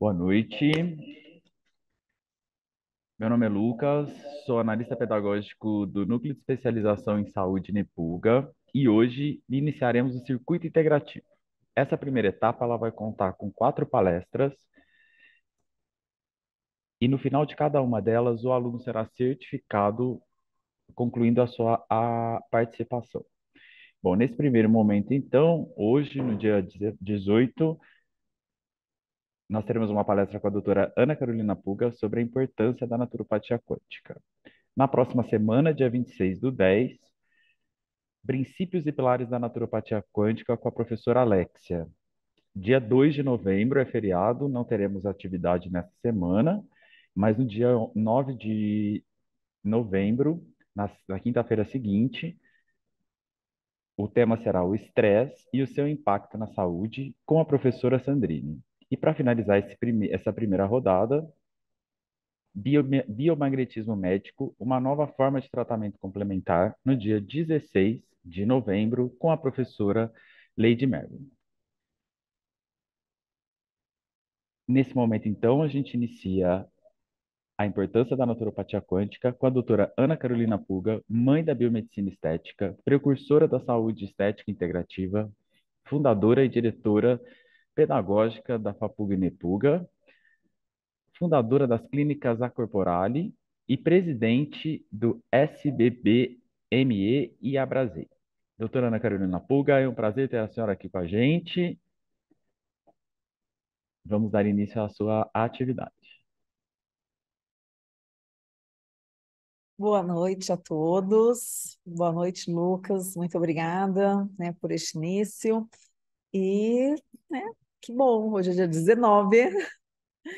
Boa noite. Meu nome é Lucas, sou analista pedagógico do Núcleo de Especialização em Saúde Nepuga e hoje iniciaremos o circuito integrativo. Essa primeira etapa ela vai contar com quatro palestras e no final de cada uma delas o aluno será certificado concluindo a sua a participação. Bom, nesse primeiro momento, então, hoje, no dia 18, nós teremos uma palestra com a doutora Ana Carolina Puga sobre a importância da naturopatia quântica. Na próxima semana, dia 26 do 10, Princípios e Pilares da Naturopatia Quântica com a professora Alexia. Dia 2 de novembro é feriado, não teremos atividade nessa semana, mas no dia 9 de novembro, na, na quinta-feira seguinte, o tema será o estresse e o seu impacto na saúde com a professora Sandrine. E para finalizar prime essa primeira rodada, biomagnetismo médico, uma nova forma de tratamento complementar, no dia 16 de novembro, com a professora Lady Merlin. Nesse momento, então, a gente inicia a importância da naturopatia quântica com a doutora Ana Carolina Puga, mãe da biomedicina estética, precursora da saúde estética integrativa, fundadora e diretora pedagógica da FAPUG Netuga, fundadora das clínicas Acorporale e presidente do SBBME e Abrasei. Doutora Ana Carolina Puga, é um prazer ter a senhora aqui com a gente. Vamos dar início à sua atividade. Boa noite a todos. Boa noite, Lucas. Muito obrigada né, por este início. E né, que bom, hoje é dia 19.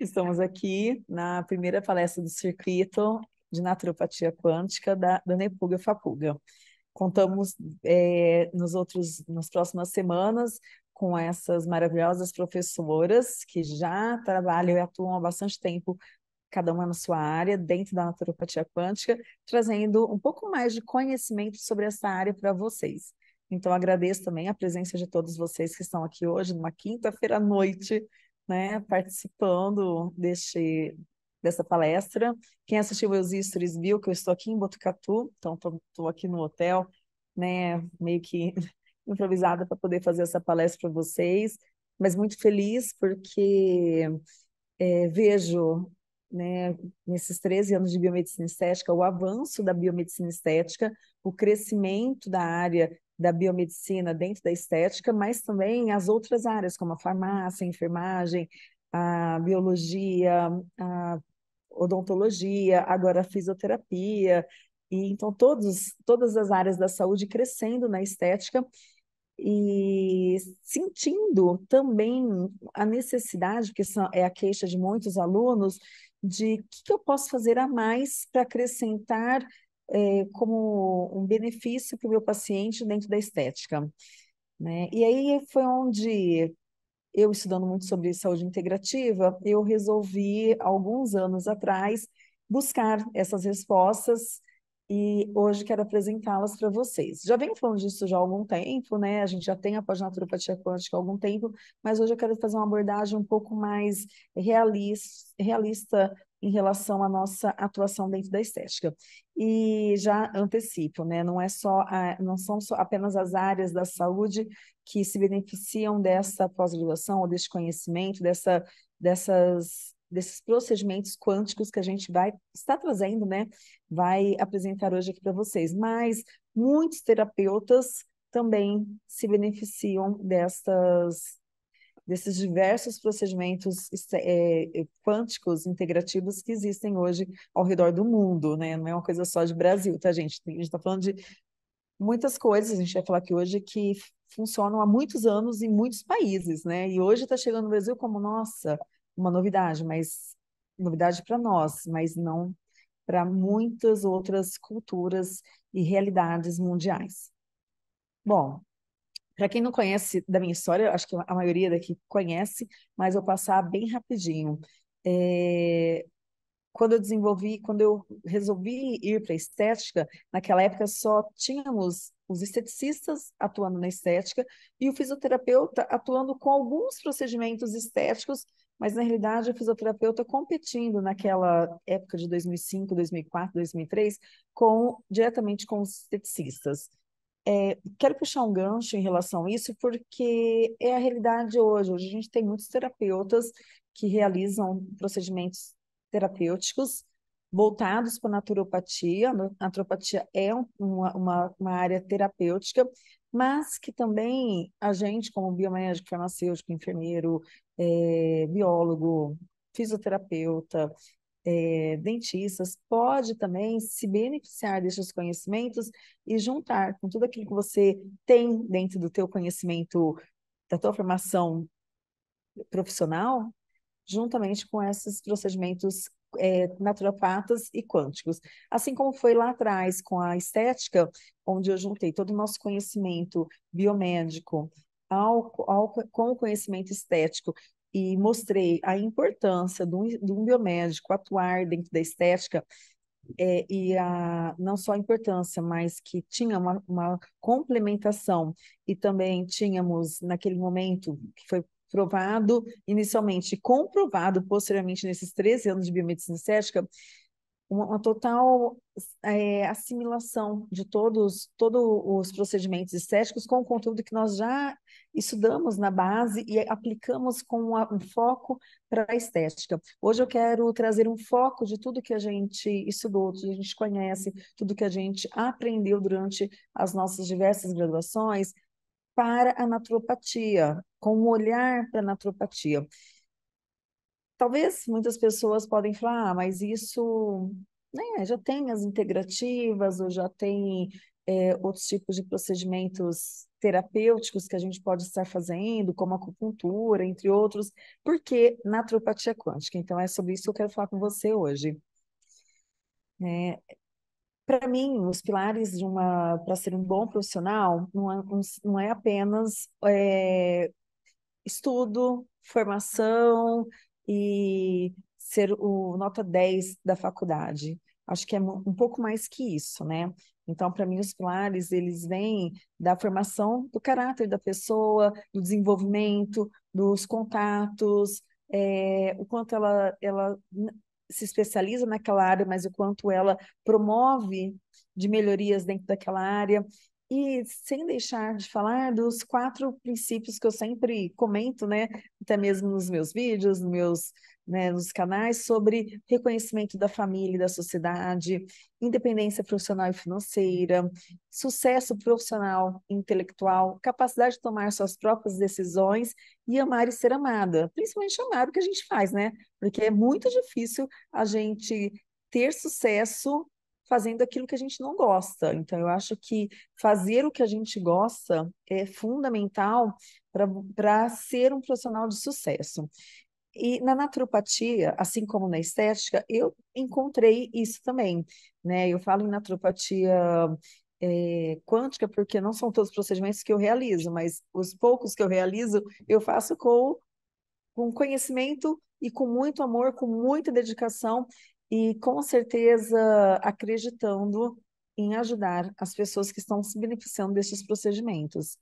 Estamos aqui na primeira palestra do circuito de naturopatia quântica da, da Nepuga Fapuga. Contamos é, nos outros, nas próximas semanas com essas maravilhosas professoras que já trabalham e atuam há bastante tempo, cada uma na sua área, dentro da naturopatia quântica, trazendo um pouco mais de conhecimento sobre essa área para vocês. Então, agradeço também a presença de todos vocês que estão aqui hoje, numa quinta-feira à noite, né, participando deste, dessa palestra. Quem assistiu os stories viu que eu estou aqui em Botucatu, então estou aqui no hotel, né, meio que improvisada para poder fazer essa palestra para vocês, mas muito feliz porque é, vejo né, nesses 13 anos de biomedicina estética, o avanço da biomedicina estética, o crescimento da área da biomedicina dentro da estética, mas também as outras áreas, como a farmácia, a enfermagem, a biologia, a odontologia, agora a fisioterapia, e então todos, todas as áreas da saúde crescendo na estética e sentindo também a necessidade, que é a queixa de muitos alunos, de o que, que eu posso fazer a mais para acrescentar é, como um benefício para o meu paciente dentro da estética. Né? E aí foi onde eu estudando muito sobre saúde integrativa, eu resolvi alguns anos atrás buscar essas respostas e hoje quero apresentá-las para vocês. Já venho falando disso já há algum tempo, né? A gente já tem a pós-naturopatia quântica há algum tempo, mas hoje eu quero fazer uma abordagem um pouco mais realista, realista em relação à nossa atuação dentro da estética. E já antecipo, né, não, é só a, não são só apenas as áreas da saúde que se beneficiam dessa pós-graduação ou desse conhecimento, dessa, dessas, desses procedimentos quânticos que a gente vai estar trazendo, né, vai apresentar hoje aqui para vocês, mas muitos terapeutas também se beneficiam dessas desses diversos procedimentos é, é, quânticos integrativos que existem hoje ao redor do mundo, né? Não é uma coisa só de Brasil, tá, gente? A gente está falando de muitas coisas, a gente vai falar aqui hoje, que funcionam há muitos anos em muitos países, né? E hoje está chegando no Brasil como, nossa, uma novidade, mas novidade para nós, mas não para muitas outras culturas e realidades mundiais. Bom, para quem não conhece da minha história, acho que a maioria daqui conhece, mas vou passar bem rapidinho. É... Quando eu desenvolvi, quando eu resolvi ir para estética, naquela época só tínhamos os esteticistas atuando na estética e o fisioterapeuta atuando com alguns procedimentos estéticos, mas na realidade o fisioterapeuta competindo naquela época de 2005, 2004, 2003 com diretamente com os esteticistas. É, quero puxar um gancho em relação a isso, porque é a realidade hoje. Hoje a gente tem muitos terapeutas que realizam procedimentos terapêuticos voltados para a naturopatia. A naturopatia é uma, uma, uma área terapêutica, mas que também a gente, como biomédico, farmacêutico, enfermeiro, é, biólogo, fisioterapeuta, é, dentistas, pode também se beneficiar desses conhecimentos e juntar com tudo aquilo que você tem dentro do teu conhecimento, da tua formação profissional, juntamente com esses procedimentos é, naturopatas e quânticos. Assim como foi lá atrás com a estética, onde eu juntei todo o nosso conhecimento biomédico, ao, ao, com o conhecimento estético e mostrei a importância de um, de um biomédico atuar dentro da estética é, e a, não só a importância, mas que tinha uma, uma complementação e também tínhamos, naquele momento, que foi provado inicialmente, comprovado posteriormente nesses 13 anos de biomedicina estética, uma, uma total é, assimilação de todos, todos os procedimentos estéticos com o conteúdo que nós já estudamos na base e aplicamos com uma, um foco para a estética. Hoje eu quero trazer um foco de tudo que a gente estudou, tudo que a gente conhece, tudo que a gente aprendeu durante as nossas diversas graduações para a naturopatia, com um olhar para a naturopatia. Talvez muitas pessoas podem falar, ah, mas isso né, já tem as integrativas, ou já tem é, outros tipos de procedimentos terapêuticos que a gente pode estar fazendo, como acupuntura, entre outros, porque naturopatia quântica. Então, é sobre isso que eu quero falar com você hoje. É, para mim, os pilares de uma para ser um bom profissional não é, não é apenas é, estudo, formação, e ser o nota 10 da faculdade. Acho que é um pouco mais que isso, né? Então, para mim, os pilares, eles vêm da formação do caráter da pessoa, do desenvolvimento, dos contatos, é, o quanto ela, ela se especializa naquela área, mas o quanto ela promove de melhorias dentro daquela área. E sem deixar de falar dos quatro princípios que eu sempre comento, né, até mesmo nos meus vídeos, nos meus né, nos canais, sobre reconhecimento da família e da sociedade, independência profissional e financeira, sucesso profissional e intelectual, capacidade de tomar suas próprias decisões e amar e ser amada, principalmente amar o que a gente faz, né? Porque é muito difícil a gente ter sucesso fazendo aquilo que a gente não gosta. Então, eu acho que fazer o que a gente gosta é fundamental para ser um profissional de sucesso. E na naturopatia, assim como na estética, eu encontrei isso também. Né? Eu falo em naturopatia é, quântica porque não são todos os procedimentos que eu realizo, mas os poucos que eu realizo, eu faço com, com conhecimento e com muito amor, com muita dedicação e com certeza acreditando em ajudar as pessoas que estão se beneficiando desses procedimentos.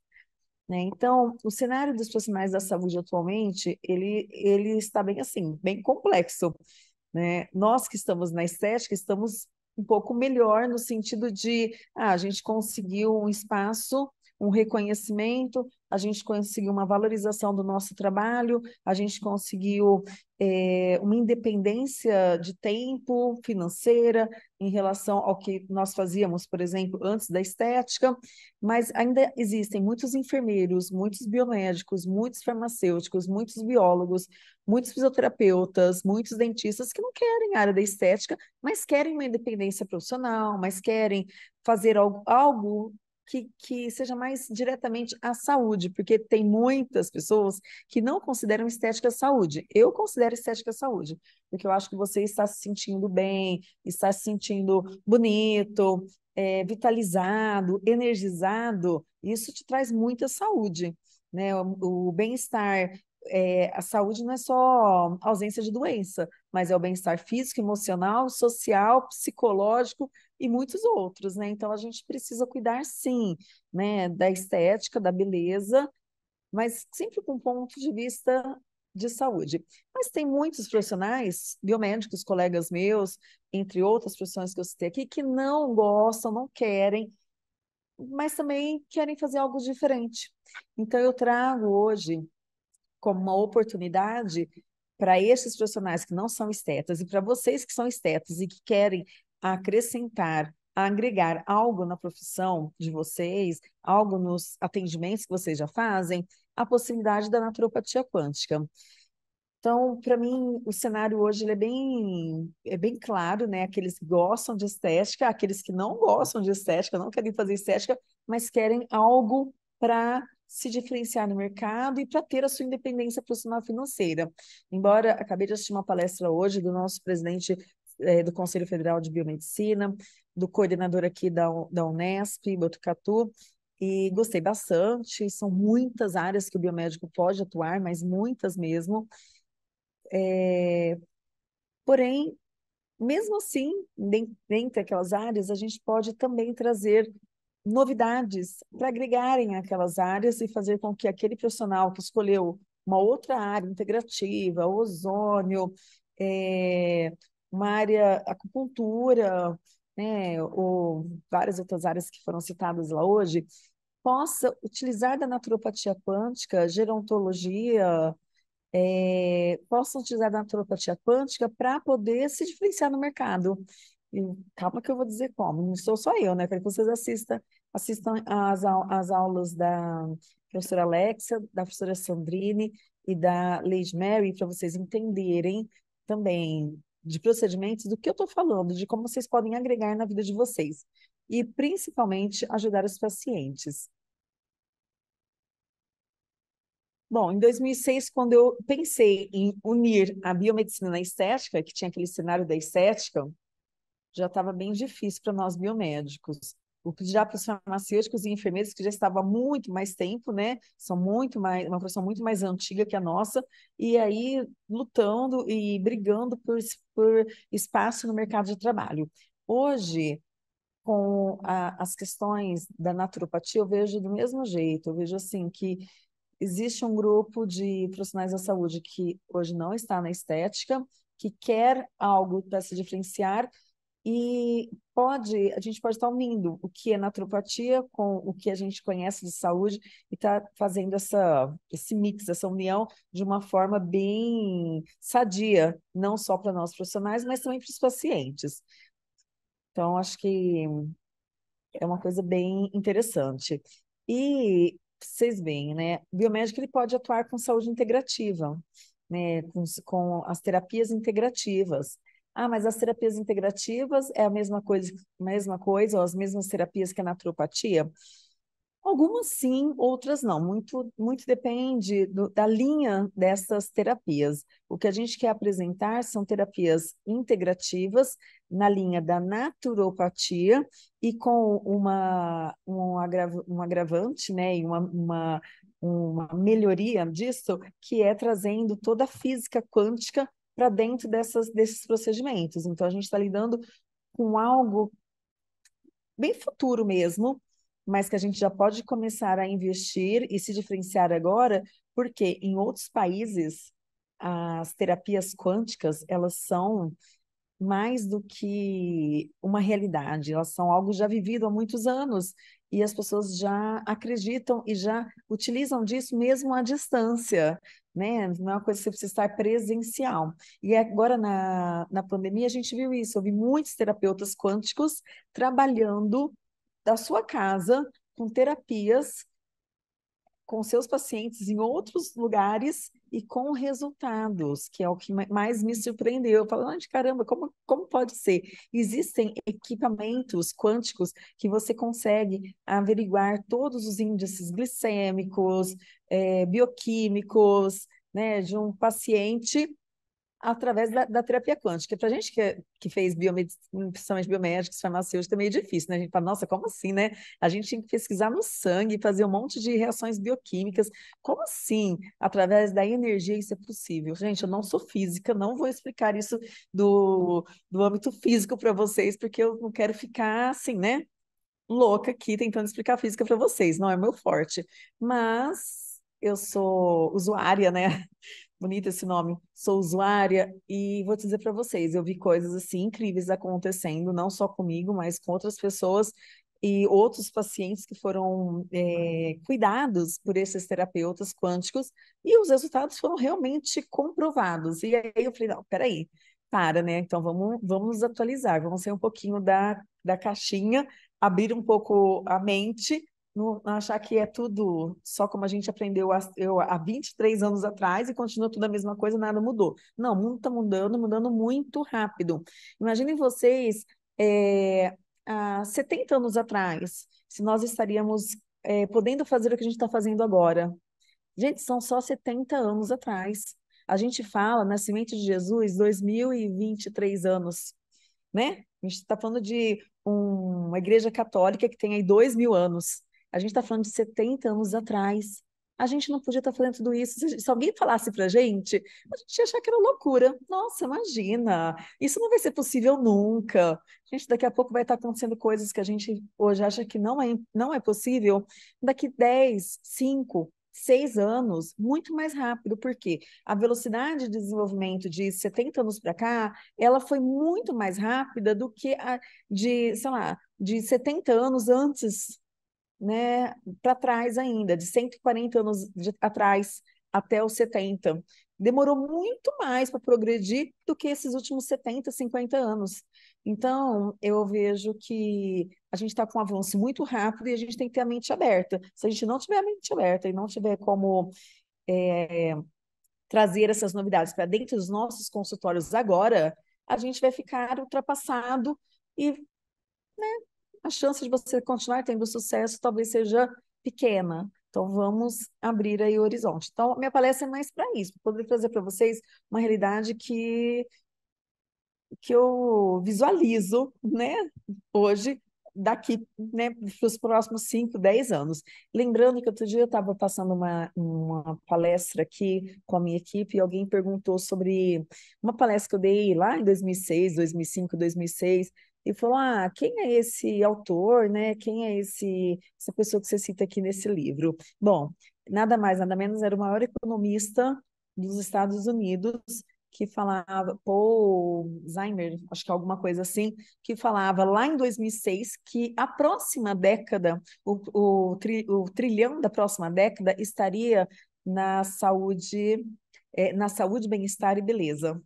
Né? Então, o cenário dos profissionais da saúde atualmente, ele, ele está bem assim, bem complexo. Né? Nós que estamos na estética, estamos um pouco melhor no sentido de ah, a gente conseguiu um espaço um reconhecimento, a gente conseguiu uma valorização do nosso trabalho, a gente conseguiu é, uma independência de tempo financeira em relação ao que nós fazíamos, por exemplo, antes da estética, mas ainda existem muitos enfermeiros, muitos biomédicos, muitos farmacêuticos, muitos biólogos, muitos fisioterapeutas, muitos dentistas que não querem a área da estética, mas querem uma independência profissional, mas querem fazer algo, algo que, que seja mais diretamente à saúde, porque tem muitas pessoas que não consideram estética saúde. Eu considero estética saúde, porque eu acho que você está se sentindo bem, está se sentindo bonito, é, vitalizado, energizado. Isso te traz muita saúde, né? o, o bem-estar é, a saúde não é só ausência de doença, mas é o bem-estar físico, emocional, social, psicológico e muitos outros, né? Então a gente precisa cuidar sim, né, da estética, da beleza, mas sempre com ponto de vista de saúde. Mas tem muitos profissionais, biomédicos, colegas meus, entre outras profissões que eu citei aqui, que não gostam, não querem, mas também querem fazer algo diferente. Então eu trago hoje como uma oportunidade para esses profissionais que não são estetas e para vocês que são estetas e que querem a acrescentar, a agregar algo na profissão de vocês, algo nos atendimentos que vocês já fazem, a possibilidade da naturopatia quântica. Então, para mim, o cenário hoje é, bem, é bem claro, né? Aqueles que gostam de estética, aqueles que não gostam de estética, não querem fazer estética, mas querem algo para se diferenciar no mercado e para ter a sua independência profissional financeira. Embora acabei de assistir uma palestra hoje do nosso presidente é, do Conselho Federal de Biomedicina, do coordenador aqui da, da Unesp, Botucatu, e gostei bastante. São muitas áreas que o biomédico pode atuar, mas muitas mesmo. É... Porém, mesmo assim, dentre aquelas áreas, a gente pode também trazer novidades para agregarem aquelas áreas e fazer com que aquele profissional que escolheu uma outra área integrativa, ozônio, é, uma área acupuntura, né, ou várias outras áreas que foram citadas lá hoje, possa utilizar da naturopatia quântica, gerontologia, é, utilizar da naturopatia quântica para poder se diferenciar no mercado. E, calma que eu vou dizer como, não sou só eu, né? Quero que vocês assistam, assistam as, as aulas da professora Alexia, da professora Sandrine e da Lady Mary, para vocês entenderem também de procedimentos do que eu estou falando, de como vocês podem agregar na vida de vocês e principalmente ajudar os pacientes. Bom, em 2006, quando eu pensei em unir a biomedicina na estética, que tinha aquele cenário da estética, já estava bem difícil para nós biomédicos o que já para os farmacêuticos e enfermeiros, que já estava há muito mais tempo, né? São muito mais, uma profissão muito mais antiga que a nossa, e aí lutando e brigando por, por espaço no mercado de trabalho. Hoje, com a, as questões da naturopatia, eu vejo do mesmo jeito, eu vejo assim que existe um grupo de profissionais da saúde que hoje não está na estética, que quer algo para se diferenciar, e pode, a gente pode estar unindo o que é naturopatia com o que a gente conhece de saúde e está fazendo essa, esse mix, essa união de uma forma bem sadia, não só para nós profissionais, mas também para os pacientes. Então, acho que é uma coisa bem interessante. E vocês veem, né? Biomédico ele pode atuar com saúde integrativa, né? com, com as terapias integrativas ah, mas as terapias integrativas é a mesma coisa, mesma coisa, ou as mesmas terapias que a naturopatia? Algumas sim, outras não. Muito, muito depende do, da linha dessas terapias. O que a gente quer apresentar são terapias integrativas na linha da naturopatia e com uma, um, agra, um agravante, né, e uma, uma, uma melhoria disso, que é trazendo toda a física quântica para dentro dessas, desses procedimentos. Então, a gente está lidando com algo bem futuro mesmo, mas que a gente já pode começar a investir e se diferenciar agora, porque em outros países as terapias quânticas elas são mais do que uma realidade, elas são algo já vivido há muitos anos e as pessoas já acreditam e já utilizam disso mesmo à distância, né? Não é uma coisa que você precisa estar presencial. E agora na, na pandemia a gente viu isso, houve muitos terapeutas quânticos trabalhando da sua casa com terapias com seus pacientes em outros lugares e com resultados, que é o que mais me surpreendeu. Eu falo, de caramba, como, como pode ser? Existem equipamentos quânticos que você consegue averiguar todos os índices glicêmicos, é, bioquímicos, né, de um paciente através da, da terapia quântica. Para a gente que, é, que fez biomedicina, principalmente biomédicos, farmacêuticos, é meio difícil, né? A gente fala, nossa, como assim, né? A gente tinha que pesquisar no sangue, fazer um monte de reações bioquímicas. Como assim? Através da energia isso é possível. Gente, eu não sou física, não vou explicar isso do, do âmbito físico para vocês, porque eu não quero ficar assim, né? Louca aqui tentando explicar física para vocês, não é meu forte. Mas eu sou usuária, né? bonito esse nome, sou usuária, e vou dizer para vocês, eu vi coisas assim incríveis acontecendo, não só comigo, mas com outras pessoas e outros pacientes que foram é, cuidados por esses terapeutas quânticos, e os resultados foram realmente comprovados. E aí eu falei, não, peraí, para, né? Então vamos, vamos nos atualizar, vamos sair um pouquinho da, da caixinha, abrir um pouco a mente não achar que é tudo só como a gente aprendeu há, eu, há 23 anos atrás e continua tudo a mesma coisa, nada mudou. Não, o mundo está mudando, mudando muito rápido. Imaginem vocês é, há 70 anos atrás, se nós estaríamos é, podendo fazer o que a gente está fazendo agora. Gente, são só 70 anos atrás. A gente fala, nascimento de Jesus, 2023 anos, né? A gente está falando de uma igreja católica que tem aí dois mil anos. A gente está falando de 70 anos atrás. A gente não podia estar tá fazendo tudo isso. Se, alguém falasse para a gente, a gente ia achar que era loucura. Nossa, imagina! Isso não vai ser possível nunca. A gente, daqui a pouco vai estar tá acontecendo coisas que a gente hoje acha que não é, não é possível. Daqui 10, 5, seis anos, muito mais rápido, porque a velocidade de desenvolvimento de 70 anos para cá, ela foi muito mais rápida do que a de, sei lá, de 70 anos antes né, para trás ainda, de 140 anos de, atrás até os 70. Demorou muito mais para progredir do que esses últimos 70, 50 anos. Então, eu vejo que a gente está com um avanço muito rápido e a gente tem que ter a mente aberta. Se a gente não tiver a mente aberta e não tiver como é, trazer essas novidades para dentro dos nossos consultórios agora, a gente vai ficar ultrapassado e né, a chance de você continuar tendo sucesso talvez seja pequena. Então, vamos abrir aí o horizonte. Então, minha palestra é mais para isso, poder trazer para vocês uma realidade que, que eu visualizo né, hoje, daqui né, para os próximos 5, 10 anos. Lembrando que outro dia eu estava passando uma, uma palestra aqui com a minha equipe e alguém perguntou sobre uma palestra que eu dei lá em 2006, 2005, 2006, e falou: Ah, quem é esse autor, né? Quem é esse, essa pessoa que você cita aqui nesse livro? Bom, nada mais, nada menos, era o maior economista dos Estados Unidos que falava, Paul Zeimer, acho que é alguma coisa assim, que falava lá em 2006 que a próxima década, o, o, tri, o trilhão da próxima década estaria na saúde, é, na saúde, bem-estar e beleza.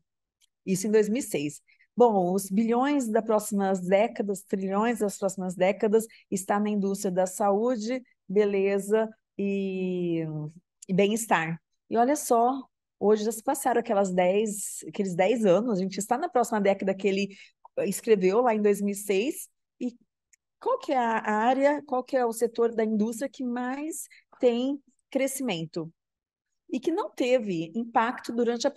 Isso em 2006. Bom, os bilhões das próximas décadas, trilhões das próximas décadas, está na indústria da saúde, beleza e, e bem-estar. E olha só, hoje já se passaram aquelas aqueles 10 anos, a gente está na próxima década que ele escreveu lá em 2006, e qual que é a área, qual que é o setor da indústria que mais tem crescimento? e que não teve impacto durante a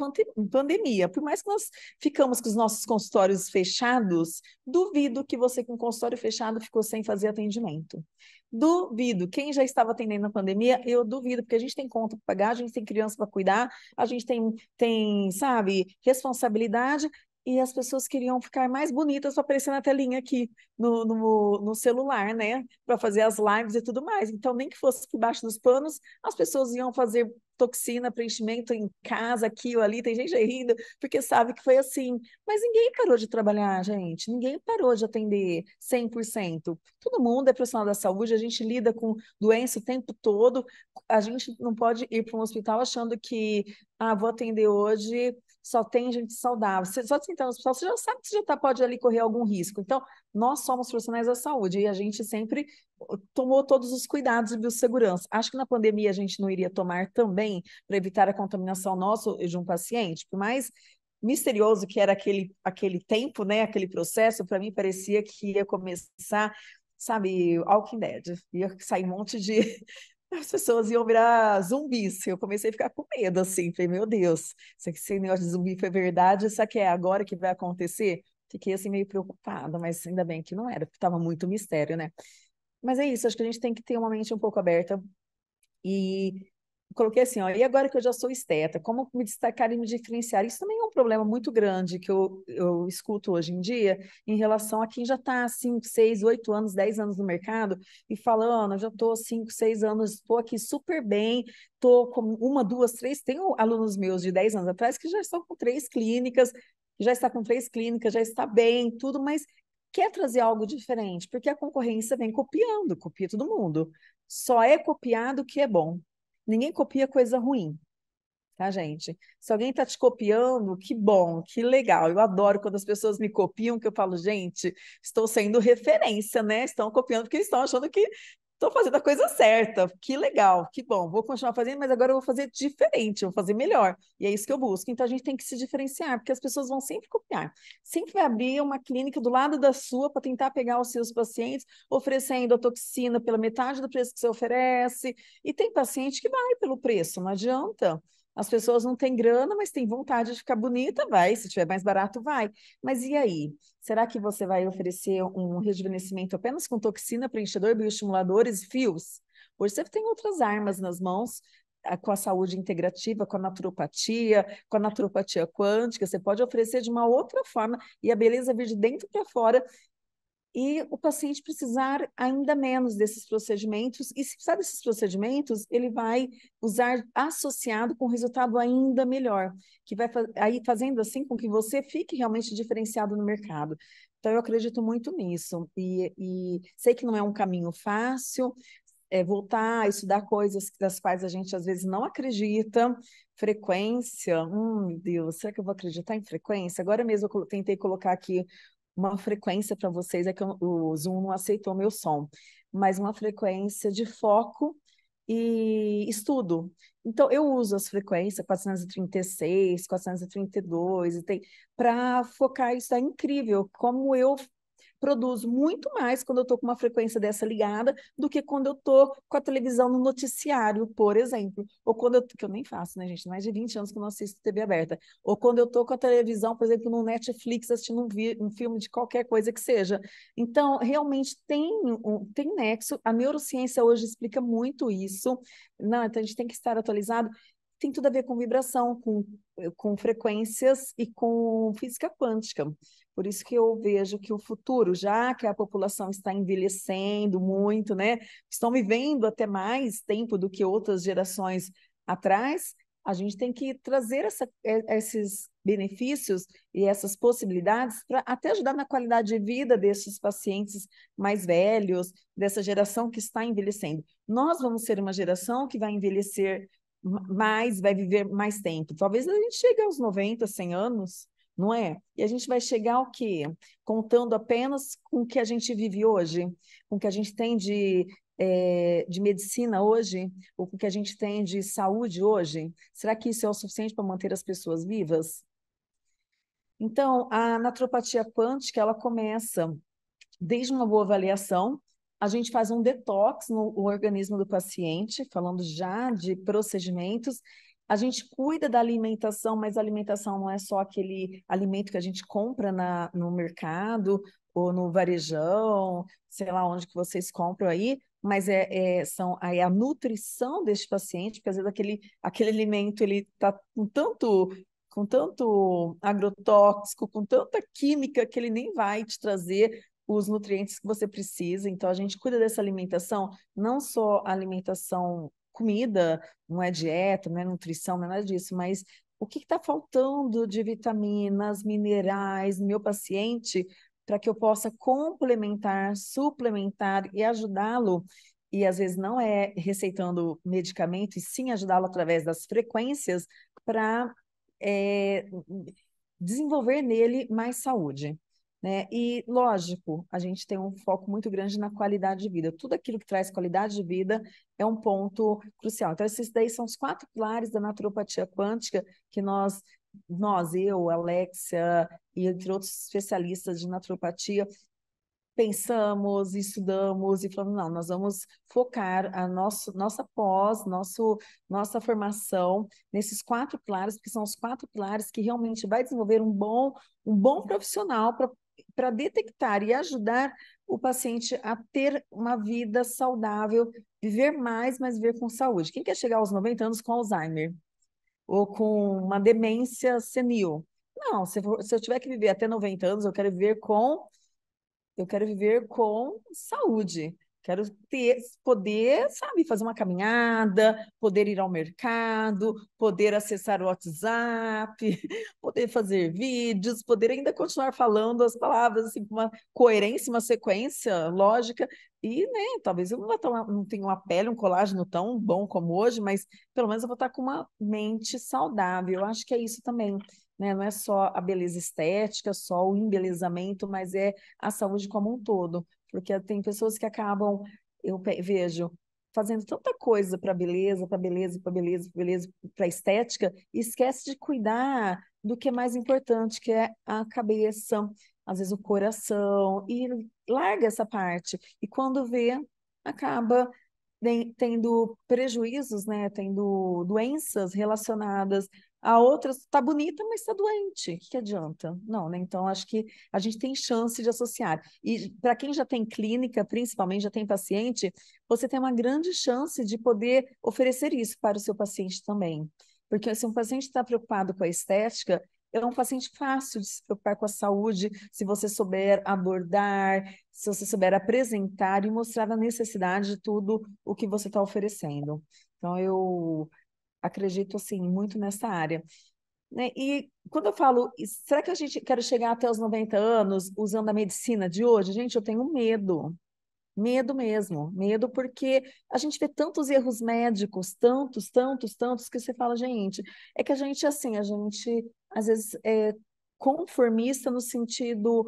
pandemia. Por mais que nós ficamos com os nossos consultórios fechados, duvido que você com um consultório fechado ficou sem fazer atendimento. Duvido. Quem já estava atendendo na pandemia, eu duvido, porque a gente tem conta para pagar, a gente tem criança para cuidar, a gente tem, tem, sabe, responsabilidade. E as pessoas queriam ficar mais bonitas para aparecer na telinha aqui, no, no, no celular, né? Para fazer as lives e tudo mais. Então, nem que fosse por baixo dos panos, as pessoas iam fazer toxina, preenchimento em casa, aqui ou ali, tem gente rindo, porque sabe que foi assim. Mas ninguém parou de trabalhar, gente, ninguém parou de atender 100%. Todo mundo é profissional da saúde, a gente lida com doença o tempo todo, a gente não pode ir para um hospital achando que, ah, vou atender hoje só tem gente saudável. Você, só de assim, sentar pessoas você já sabe que você já tá, pode ali correr algum risco. Então, nós somos profissionais da saúde e a gente sempre tomou todos os cuidados de biossegurança. Acho que na pandemia a gente não iria tomar também para evitar a contaminação nossa de um paciente, por mais misterioso que era aquele, aquele tempo, né, aquele processo, para mim parecia que ia começar sabe, Walking Dead. Ia sair um monte de, as pessoas iam virar zumbis. Eu comecei a ficar com medo, assim. Falei, meu Deus, se esse negócio de zumbi foi verdade, isso aqui é agora que vai acontecer? Fiquei, assim, meio preocupada, mas ainda bem que não era, porque estava muito mistério, né? Mas é isso, acho que a gente tem que ter uma mente um pouco aberta e coloquei assim, ó, e agora que eu já sou esteta, como me destacar e me diferenciar? Isso também é um problema muito grande que eu, eu escuto hoje em dia em relação a quem já está 5, 6, 8 anos, 10 anos no mercado e fala, Ana, já estou 5, 6 anos, estou aqui super bem, estou com uma, duas, três, tenho alunos meus de 10 anos atrás que já estão com três clínicas, já está com três clínicas, já está bem, tudo, mas quer trazer algo diferente, porque a concorrência vem copiando, copia todo mundo. Só é copiado o que é bom. Ninguém copia coisa ruim, tá, gente? Se alguém está te copiando, que bom, que legal. Eu adoro quando as pessoas me copiam, que eu falo, gente, estou sendo referência, né? Estão copiando porque estão achando que estou fazendo a coisa certa, que legal, que bom, vou continuar fazendo, mas agora eu vou fazer diferente, vou fazer melhor. E é isso que eu busco. Então a gente tem que se diferenciar, porque as pessoas vão sempre copiar. Sempre vai abrir uma clínica do lado da sua para tentar pegar os seus pacientes, oferecendo a toxina pela metade do preço que você oferece. E tem paciente que vai pelo preço, não adianta. As pessoas não têm grana, mas têm vontade de ficar bonita, vai. Se tiver mais barato, vai. Mas e aí? Será que você vai oferecer um rejuvenescimento apenas com toxina, preenchedor, bioestimuladores e fios? Hoje você tem outras armas nas mãos ah, com a saúde integrativa, com a naturopatia, com a naturopatia quântica, você pode oferecer de uma outra forma e a beleza vir de dentro para fora e o paciente precisar ainda menos desses procedimentos. E se precisar desses procedimentos, ele vai usar associado com resultado ainda melhor, que vai aí fazendo assim com que você fique realmente diferenciado no mercado. Então, eu acredito muito nisso. E, e sei que não é um caminho fácil, é, voltar a estudar coisas das quais a gente às vezes não acredita. Frequência, hum, meu Deus, será que eu vou acreditar em frequência? Agora mesmo eu tentei colocar aqui uma frequência para vocês, é que eu, o Zoom não aceitou meu som, mas uma frequência de foco e estudo. Então, eu uso as frequências 436, 432, e tem para focar isso é incrível, como eu produzo muito mais quando eu estou com uma frequência dessa ligada do que quando eu estou com a televisão no noticiário, por exemplo. Ou quando eu. que eu nem faço, né, gente? Mais de 20 anos que eu não assisto TV aberta. Ou quando eu estou com a televisão, por exemplo, no Netflix, assistindo um, vi, um filme de qualquer coisa que seja. Então, realmente tem, um, tem nexo. A neurociência hoje explica muito isso. Não, então a gente tem que estar atualizado tem tudo a ver com vibração, com, eh, com frequências e com física quântica. Por isso que eu vejo que o futuro, já que a população está envelhecendo muito, né? Estão vivendo até mais tempo do que outras gerações atrás, a gente tem que trazer essa, eh, esses benefícios e essas possibilidades para até ajudar na qualidade de vida desses pacientes mais velhos, dessa geração que está envelhecendo. Nós vamos ser uma geração que vai envelhecer mais, vai viver mais tempo. Talvez a gente chegue aos 90, 100 anos, não é? E a gente vai chegar ao quê? Contando apenas com o que a gente vive hoje, com o que a gente tem de, é, de medicina hoje, ou com o que a gente tem de saúde hoje. Será que isso é o suficiente para manter as pessoas vivas? Então, a natropatia quântica, ela começa desde uma boa avaliação, a gente faz um detox no organismo do paciente, falando já de procedimentos. A gente cuida da alimentação, mas a alimentação não é só aquele alimento que a gente compra na, no mercado ou no varejão, sei lá onde que vocês compram aí, mas é, é, são, é a nutrição deste paciente, porque às vezes aquele, aquele alimento ele está com tanto com tanto agrotóxico, com tanta química que ele nem vai te trazer os nutrientes que você precisa. Então, a gente cuida dessa alimentação, não só a alimentação comida, não é dieta, não é nutrição, não é nada disso, mas o que está faltando de vitaminas, minerais no meu paciente para que eu possa complementar, suplementar e ajudá-lo. E às vezes não é receitando medicamento, e sim ajudá-lo através das frequências para é, eh, desenvolver nele mais saúde. Né? E, lógico, a gente tem um foco muito grande na qualidade de vida. Tudo aquilo que traz qualidade de vida é um ponto crucial. Então, esses daí são os quatro pilares da naturopatia quântica que nós, nós eu, Alexia e entre outros especialistas de naturopatia, pensamos, estudamos e falamos, não, nós vamos focar a nosso, nossa pós, nosso, nossa formação nesses quatro pilares, porque são os quatro pilares que realmente vai desenvolver um bom, um bom profissional para para detectar e ajudar o paciente a ter uma vida saudável, viver mais, mas viver com saúde. Quem quer chegar aos 90 anos com Alzheimer? Ou com uma demência senil? Não, se, for, se eu tiver que viver até 90 anos, eu quero viver com eu quero viver com saúde. Quero ter, poder, sabe, fazer uma caminhada, poder ir ao mercado, poder acessar o WhatsApp, poder fazer vídeos, poder ainda continuar falando as palavras assim, com uma coerência, uma sequência lógica. E, né, talvez eu não tenha uma pele, um colágeno tão bom como hoje, mas pelo menos eu vou estar com uma mente saudável. Eu acho que é isso também. Né? Não é só a beleza estética, só o embelezamento, mas é a saúde como um todo. Porque tem pessoas que acabam, eu vejo, fazendo tanta coisa para beleza, para beleza, para beleza, para beleza, para estética, e esquece de cuidar do que é mais importante, que é a cabeça, às vezes o coração, e larga essa parte. E quando vê, acaba tendo prejuízos, né, tendo doenças relacionadas a outra está bonita, mas está doente. O que, que adianta? Não, né? Então, acho que a gente tem chance de associar. E para quem já tem clínica, principalmente, já tem paciente, você tem uma grande chance de poder oferecer isso para o seu paciente também. Porque se um paciente está preocupado com a estética, é um paciente fácil de se preocupar com a saúde, se você souber abordar, se você souber apresentar e mostrar a necessidade de tudo o que você está oferecendo. Então, eu acredito assim muito nessa área. Né? E quando eu falo, será que a gente quer chegar até os 90 anos usando a medicina de hoje? Gente, eu tenho medo. Medo mesmo, medo porque a gente vê tantos erros médicos, tantos, tantos, tantos, que você fala, gente, é que a gente, assim, a gente às vezes é conformista no sentido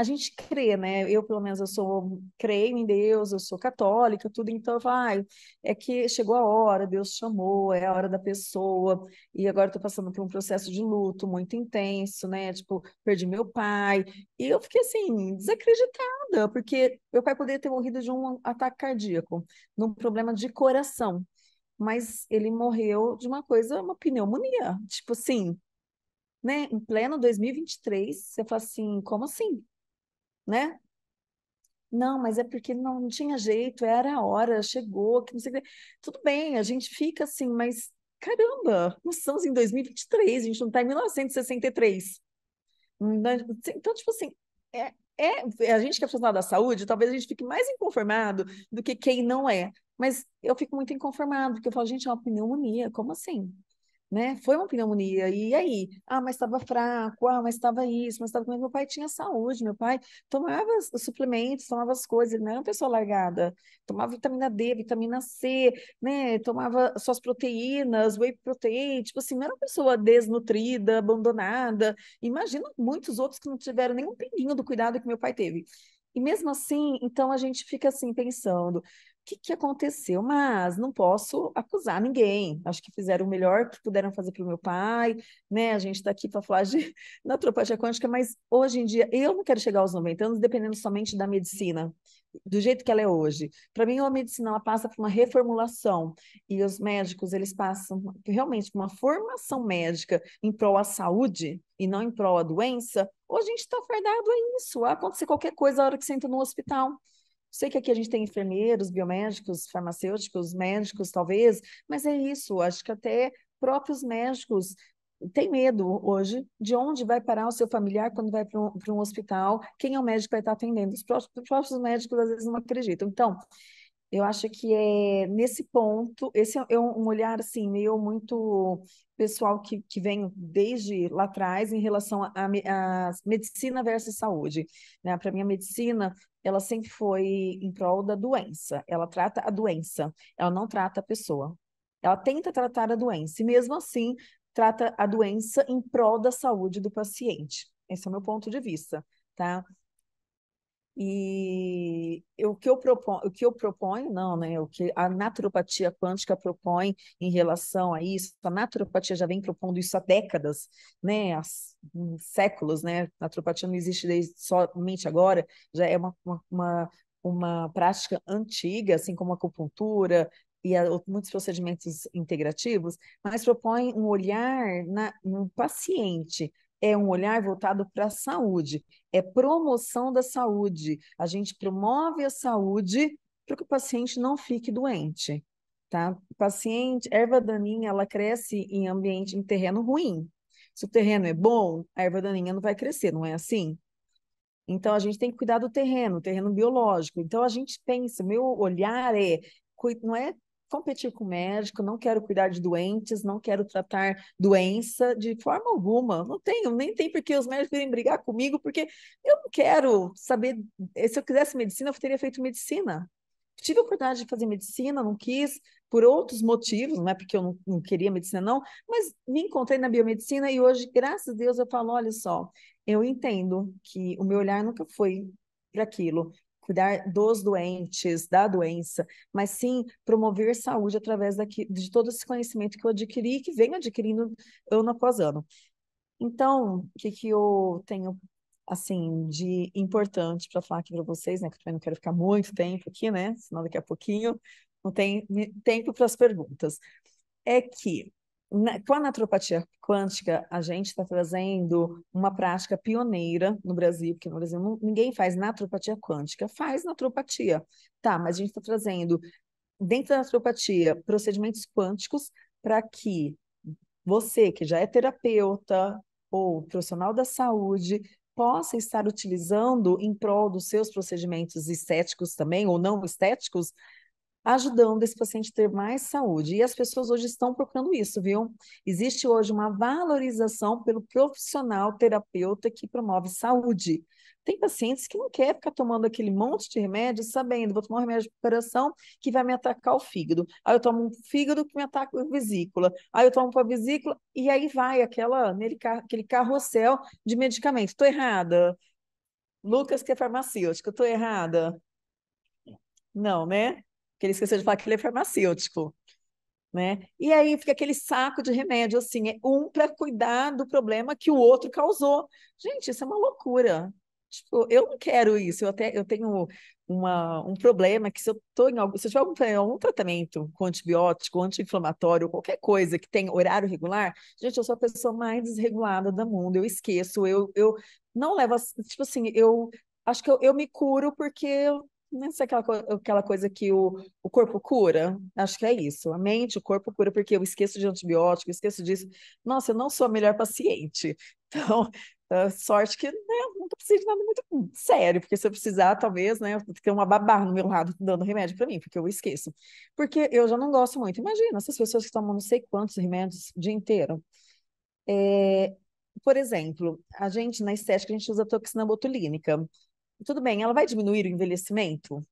a gente crê, né? Eu, pelo menos, eu sou creio em Deus, eu sou católica, tudo, então vai ah, é que chegou a hora, Deus chamou, é a hora da pessoa, e agora estou passando por um processo de luto muito intenso, né? Tipo, perdi meu pai, e eu fiquei assim, desacreditada, porque meu pai poderia ter morrido de um ataque cardíaco, num problema de coração. Mas ele morreu de uma coisa, uma pneumonia. Tipo assim, né? Em pleno 2023, você fala assim, como assim? né? Não, mas é porque não, tinha jeito, era a hora, chegou, que não sei o que. Tudo bem, a gente fica assim, mas caramba, nós estamos em 2023, a gente não está em 1963. Né? Então, tipo assim, é, é, a gente que é profissional da saúde, talvez a gente fique mais inconformado do que quem não é. Mas eu fico muito inconformado, porque eu falo, gente, é uma pneumonia, como assim? né? Foi uma pneumonia. E aí? Ah, mas estava fraco, ah, mas estava isso, mas estava comendo. Meu pai tinha saúde, meu pai tomava os suplementos, tomava as coisas, ele não era uma pessoa largada. Tomava vitamina D, vitamina C, né? Tomava suas proteínas, whey protein, tipo assim, não era uma pessoa desnutrida, abandonada. Imagina muitos outros que não tiveram nenhum pinguinho do cuidado que meu pai teve. E mesmo assim, então a gente fica assim pensando, que, que aconteceu, mas não posso acusar ninguém. Acho que fizeram o melhor que puderam fazer para o meu pai, né? A gente está aqui para falar de naturopatia quântica, mas hoje em dia eu não quero chegar aos 90 anos dependendo somente da medicina, do jeito que ela é hoje. Para mim, a medicina ela passa por uma reformulação e os médicos eles passam realmente por uma formação médica em prol à saúde e não em prol à doença. Hoje a gente está fardado a é isso, Vai acontecer qualquer coisa a hora que você entra no hospital. Sei que aqui a gente tem enfermeiros, biomédicos, farmacêuticos, médicos, talvez, mas é isso. Acho que até próprios médicos têm medo hoje de onde vai parar o seu familiar quando vai para um, um hospital, quem é o médico que vai estar atendendo. Os próprios, os próprios médicos às vezes não acreditam. Então, eu acho que é nesse ponto, esse é um olhar assim meu muito pessoal que, que vem desde lá atrás em relação à medicina versus saúde. Né? Para mim, a medicina ela sempre foi em prol da doença. Ela trata a doença, ela não trata a pessoa. Ela tenta tratar a doença e, mesmo assim, trata a doença em prol da saúde do paciente. Esse é o meu ponto de vista, tá? E o que eu proponho, o que eu proponho não, né? O que a naturopatia quântica propõe em relação a isso, a naturopatia já vem propondo isso há décadas, né? Há hum, séculos, né? A naturopatia não existe desde, somente agora, já é uma, uma, uma prática antiga, assim como a acupuntura, e a, muitos procedimentos integrativos, mas propõe um olhar na, no paciente, é um olhar voltado para a saúde, é promoção da saúde. A gente promove a saúde para que o paciente não fique doente, tá? O paciente, erva daninha, ela cresce em ambiente, em terreno ruim. Se o terreno é bom, a erva daninha não vai crescer, não é assim? Então, a gente tem que cuidar do terreno, terreno biológico. Então, a gente pensa, meu olhar é, não é competir com o médico, não quero cuidar de doentes, não quero tratar doença de forma alguma. Não tenho, nem tem porque os médicos irem brigar comigo, porque eu não quero saber. Eh, se eu quisesse medicina, eu teria feito medicina. Tive a oportunidade de fazer medicina, não quis, por outros motivos, não é porque eu não, não queria medicina, não, mas me encontrei na biomedicina e hoje, graças a Deus, eu falo: olha só, eu entendo que o meu olhar nunca foi para aquilo cuidar dos doentes, da doença, mas sim promover saúde através daqui, de todo esse conhecimento que eu adquiri e que venho adquirindo ano após ano. Então, o que, que eu tenho assim, de importante para falar aqui para vocês, né? Que eu também não quero ficar muito tempo aqui, né? Senão daqui a pouquinho não tem tempo para as perguntas. É que na, com a naturopatia quântica, a gente está trazendo uma prática pioneira no Brasil, porque no Brasil ninguém faz naturopatia quântica, faz naturopatia. Tá, mas a gente está trazendo, dentro da naturopatia, procedimentos quânticos para que você, que já é terapeuta ou profissional da saúde, possa estar utilizando em prol dos seus procedimentos estéticos também, ou não estéticos, ajudando esse paciente a ter mais saúde. E as pessoas hoje estão procurando isso, viu? Existe hoje uma valorização pelo profissional terapeuta que promove saúde. Tem pacientes que não quer ficar tomando aquele monte de remédio sabendo, vou tomar um remédio para coração que vai me atacar o fígado. Aí eu tomo um fígado que me ataca a vesícula. Aí eu tomo para a vesícula e aí vai aquela, nele, aquele carrossel de medicamentos Estou errada. Lucas, que é farmacêutico, estou errada? Não, né? que ele esqueceu de falar que ele é farmacêutico. Né? E aí fica aquele saco de remédio, assim, é um para cuidar do problema que o outro causou. Gente, isso é uma loucura. Tipo, eu não quero isso. Eu até eu tenho uma, um problema que se eu tô em algum, se eu tiver algum, algum tratamento com antibiótico, anti-inflamatório, qualquer coisa que tem horário regular, gente, eu sou a pessoa mais desregulada do mundo. Eu esqueço, eu, eu não levo, tipo assim, eu acho que eu, eu me curo porque nem é sei aquela, co aquela coisa que o, o corpo cura, acho que é isso. A mente, o corpo cura, porque eu esqueço de antibiótico, esqueço disso. Nossa, eu não sou a melhor paciente. Então, sorte que né, não preciso de nada muito sério, porque se eu precisar, talvez, né, ter uma babá no meu lado dando remédio para mim, porque eu esqueço. Porque eu já não gosto muito. Imagina essas pessoas que tomam não sei quantos remédios o dia inteiro. É, por exemplo, a gente na estética a gente usa toxina botulínica. Tudo bem, ela vai diminuir o envelhecimento?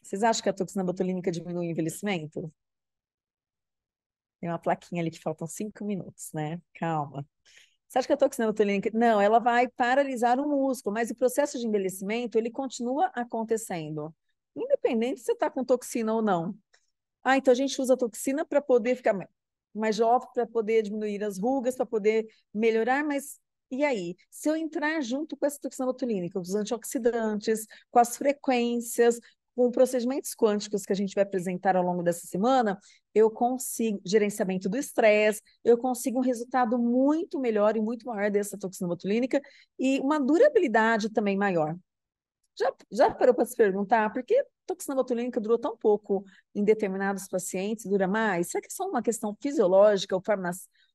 Vocês acham que a toxina botulínica diminui o envelhecimento? Tem uma plaquinha ali que faltam cinco minutos, né? Calma. Você acha que a toxina botulínica... Não, ela vai paralisar o músculo, mas o processo de envelhecimento, ele continua acontecendo. Independente se você está com toxina ou não. Ah, então a gente usa a toxina para poder ficar mais jovem, para poder diminuir as rugas, para poder melhorar, mas e aí, se eu entrar junto com essa toxina botulínica, os antioxidantes, com as frequências, com procedimentos quânticos que a gente vai apresentar ao longo dessa semana, eu consigo gerenciamento do estresse, eu consigo um resultado muito melhor e muito maior dessa toxina botulínica e uma durabilidade também maior. Já, já parou para se perguntar por que toxina botulínica durou tão pouco em determinados pacientes, dura mais? Será que é só uma questão fisiológica ou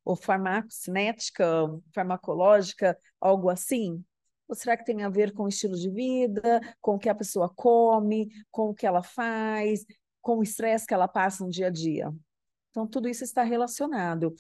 ou farmacocinética, farmacológica, algo assim? Ou será que tem a ver com o estilo de vida, com o que a pessoa come, com o que ela faz, com o estresse que ela passa no dia a dia? Então, tudo isso está relacionado.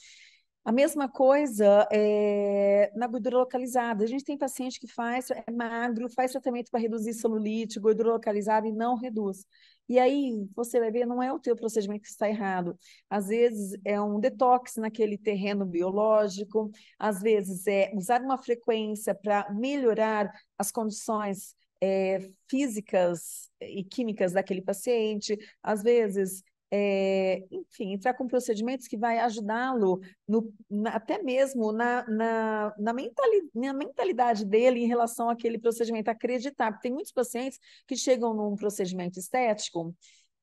A mesma coisa é, na gordura localizada. A gente tem paciente que faz, é magro, faz tratamento para reduzir celulite, gordura localizada e não reduz. E aí você vai ver, não é o teu procedimento que está errado. Às vezes é um detox naquele terreno biológico, às vezes é usar uma frequência para melhorar as condições é, físicas e químicas daquele paciente, às vezes é, enfim, entrar com procedimentos que vai ajudá-lo até mesmo na, na, na, mentali, na mentalidade dele em relação àquele procedimento, acreditar. Tem muitos pacientes que chegam num procedimento estético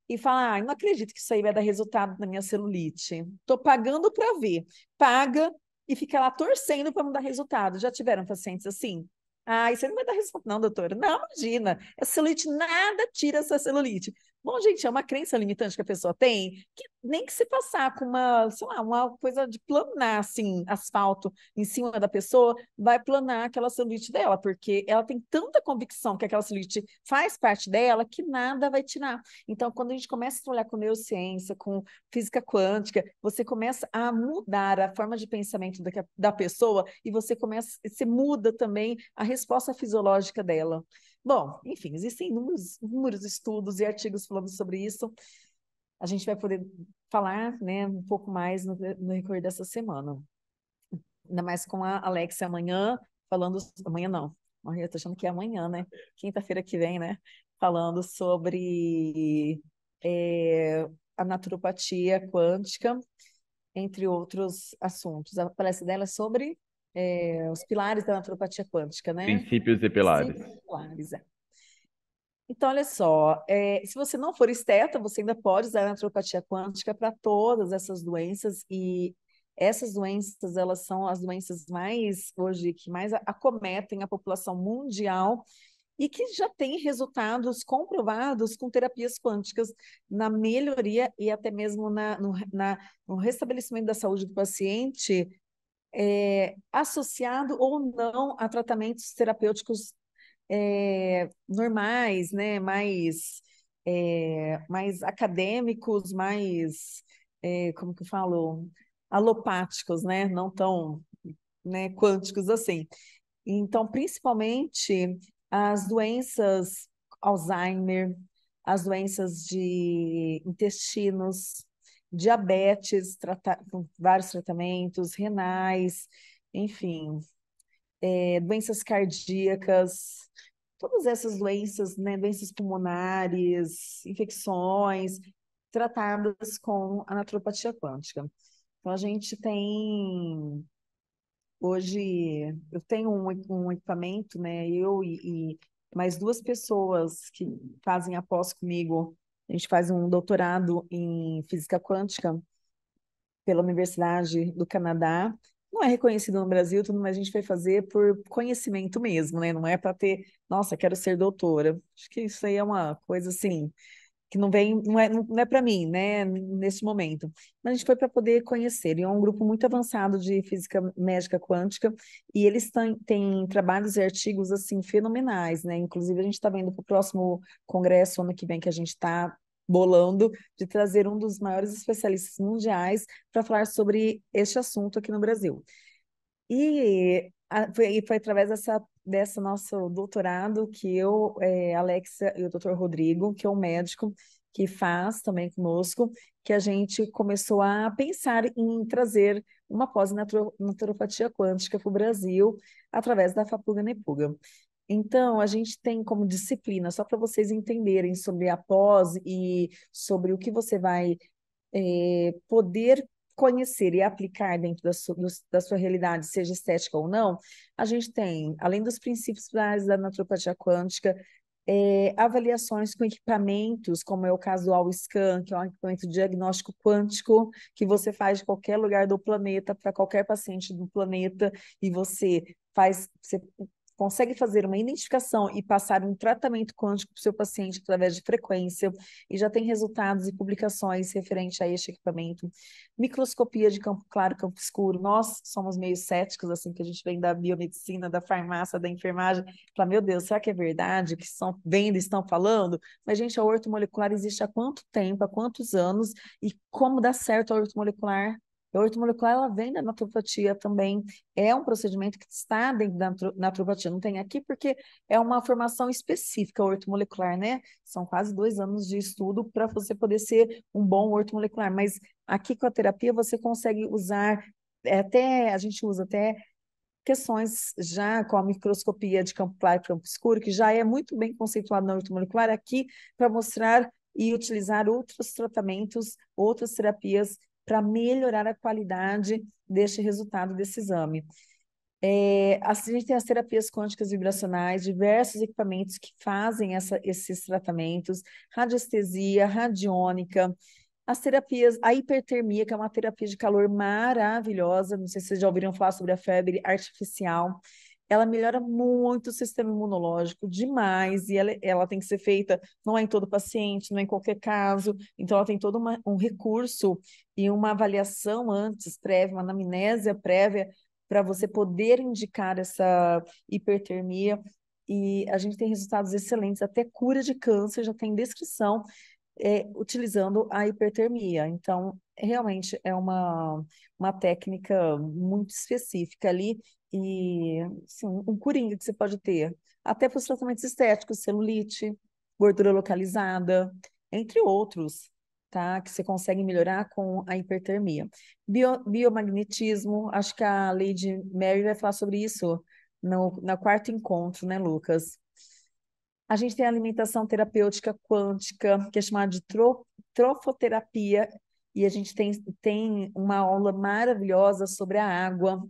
e falam, ah, não acredito que isso aí vai dar resultado na minha celulite. Estou pagando para ver. Paga e fica lá torcendo para não dar resultado. Já tiveram pacientes assim? Ah, isso aí não vai dar resultado, não, doutor. Não, imagina. Essa celulite, nada tira essa celulite. Bom, gente, é uma crença limitante que a pessoa tem, que nem que se passar com uma, sei lá, uma coisa de planar, assim, asfalto em cima da pessoa, vai planar aquela celulite dela, porque ela tem tanta convicção que aquela celulite faz parte dela que nada vai tirar. Então, quando a gente começa a trabalhar com neurociência, com física quântica, você começa a mudar a forma de pensamento da, da pessoa e você começa, você muda também a resposta fisiológica dela. Bom, enfim, existem inúmeros, inúmeros estudos e artigos falando sobre isso. A gente vai poder falar né, um pouco mais no, no recorrer dessa semana. Ainda mais com a Alexia amanhã, falando. Amanhã não. Eu estou achando que é amanhã, né? Quinta-feira que vem, né? Falando sobre é, a naturopatia quântica, entre outros assuntos. A palestra dela é sobre é, os pilares da naturopatia quântica, né? Princípios e pilares. pilares, é. Então, olha só, é, se você não for esteta, você ainda pode usar a naturopatia quântica para todas essas doenças e essas doenças, elas são as doenças mais, hoje, que mais acometem a população mundial e que já tem resultados comprovados com terapias quânticas na melhoria e até mesmo na, no, na, no restabelecimento da saúde do paciente é, associado ou não a tratamentos terapêuticos é, normais, né? mais, é, mais acadêmicos, mais, como que eu falo, alopáticos, né? não tão né, quânticos assim. Então, principalmente as doenças Alzheimer, as doenças de intestinos, diabetes, com vários tratamentos, renais, enfim, é, doenças cardíacas, todas essas doenças, né, doenças pulmonares, infecções, tratadas com a naturopatia quântica. Então, a gente tem. Hoje, eu tenho um, um equipamento, né? Eu e, e mais duas pessoas que fazem a pós comigo a gente faz um doutorado em física quântica pela Universidade do Canadá. Não é reconhecido no Brasil, tudo, mas a gente vai fazer por conhecimento mesmo, né? Não é para ter, nossa, quero ser doutora. Acho que isso aí é uma coisa assim que não vem, não é, não é para mim, né, nesse momento. Mas a gente foi para poder conhecer. E é um grupo muito avançado de física médica quântica, e eles têm trabalhos e artigos assim fenomenais, né? Inclusive, a gente está vendo para o próximo congresso, ano que vem, que a gente está bolando, de trazer um dos maiores especialistas mundiais para falar sobre este assunto aqui no Brasil. E, a, foi, e foi através dessa dessa nosso doutorado que eu, é, eh, Alexa e o doutor Rodrigo, que é um médico que faz também conosco, que a gente começou a pensar em trazer uma pós-naturopatia quântica para o Brasil através da Fapuga Nepuga. Então, a gente tem como disciplina, só para vocês entenderem sobre a pós e sobre o que você vai é, poder conhecer e aplicar dentro da sua, da sua realidade, seja estética ou não, a gente tem, além dos princípios da naturopatia quântica, é, avaliações com equipamentos, como é o caso do AllScan, que é um equipamento diagnóstico quântico que você faz de qualquer lugar do planeta para qualquer paciente do planeta e você faz, você consegue fazer uma identificação e passar um tratamento quântico para o seu paciente através de frequência e já tem resultados e publicações referente a este equipamento. Microscopia de campo claro, campo escuro. Nós somos meio céticos, assim, que a gente vem da biomedicina, da farmácia, da enfermagem. Fala, meu Deus, será que é verdade que estão vendo, estão falando? Mas, gente, a ortomolecular existe há quanto tempo, há quantos anos e como dá certo a ortomolecular a horto molecular ela vem da naturopatia também, é um procedimento que está dentro da naturopatia, não tem aqui porque é uma formação específica horto molecular, né? São quase dois anos de estudo para você poder ser um bom horto molecular, mas aqui com a terapia você consegue usar é, até a gente usa até questões já com a microscopia de campo claro e campo escuro, que já é muito bem conceituado na ortomolecular aqui, para mostrar e utilizar outros tratamentos, outras terapias para melhorar a qualidade deste resultado desse exame. É, assim, a gente tem as terapias quânticas vibracionais, diversos equipamentos que fazem essa, esses tratamentos, radiestesia, radiônica, as terapias, a hipertermia, que é uma terapia de calor maravilhosa, não sei se vocês já ouviram falar sobre a febre artificial, ela melhora muito o sistema imunológico demais e ela, ela tem que ser feita, não é em todo paciente, não é em qualquer caso, então ela tem todo uma, um recurso e uma avaliação antes, prévia, uma anamnésia prévia, para você poder indicar essa hipertermia. E a gente tem resultados excelentes, até cura de câncer já tem descrição é, utilizando a hipertermia. Então, realmente é uma, uma técnica muito específica ali e assim, um coringa que você pode ter, até para os tratamentos estéticos, celulite, gordura localizada, entre outros, tá? Que você consegue melhorar com a hipertermia. Bio, biomagnetismo, acho que a Lady Mary vai falar sobre isso no, no quarto encontro, né, Lucas? A gente tem a alimentação terapêutica quântica, que é chamada de trofoterapia, e a gente tem, tem uma aula maravilhosa sobre a água,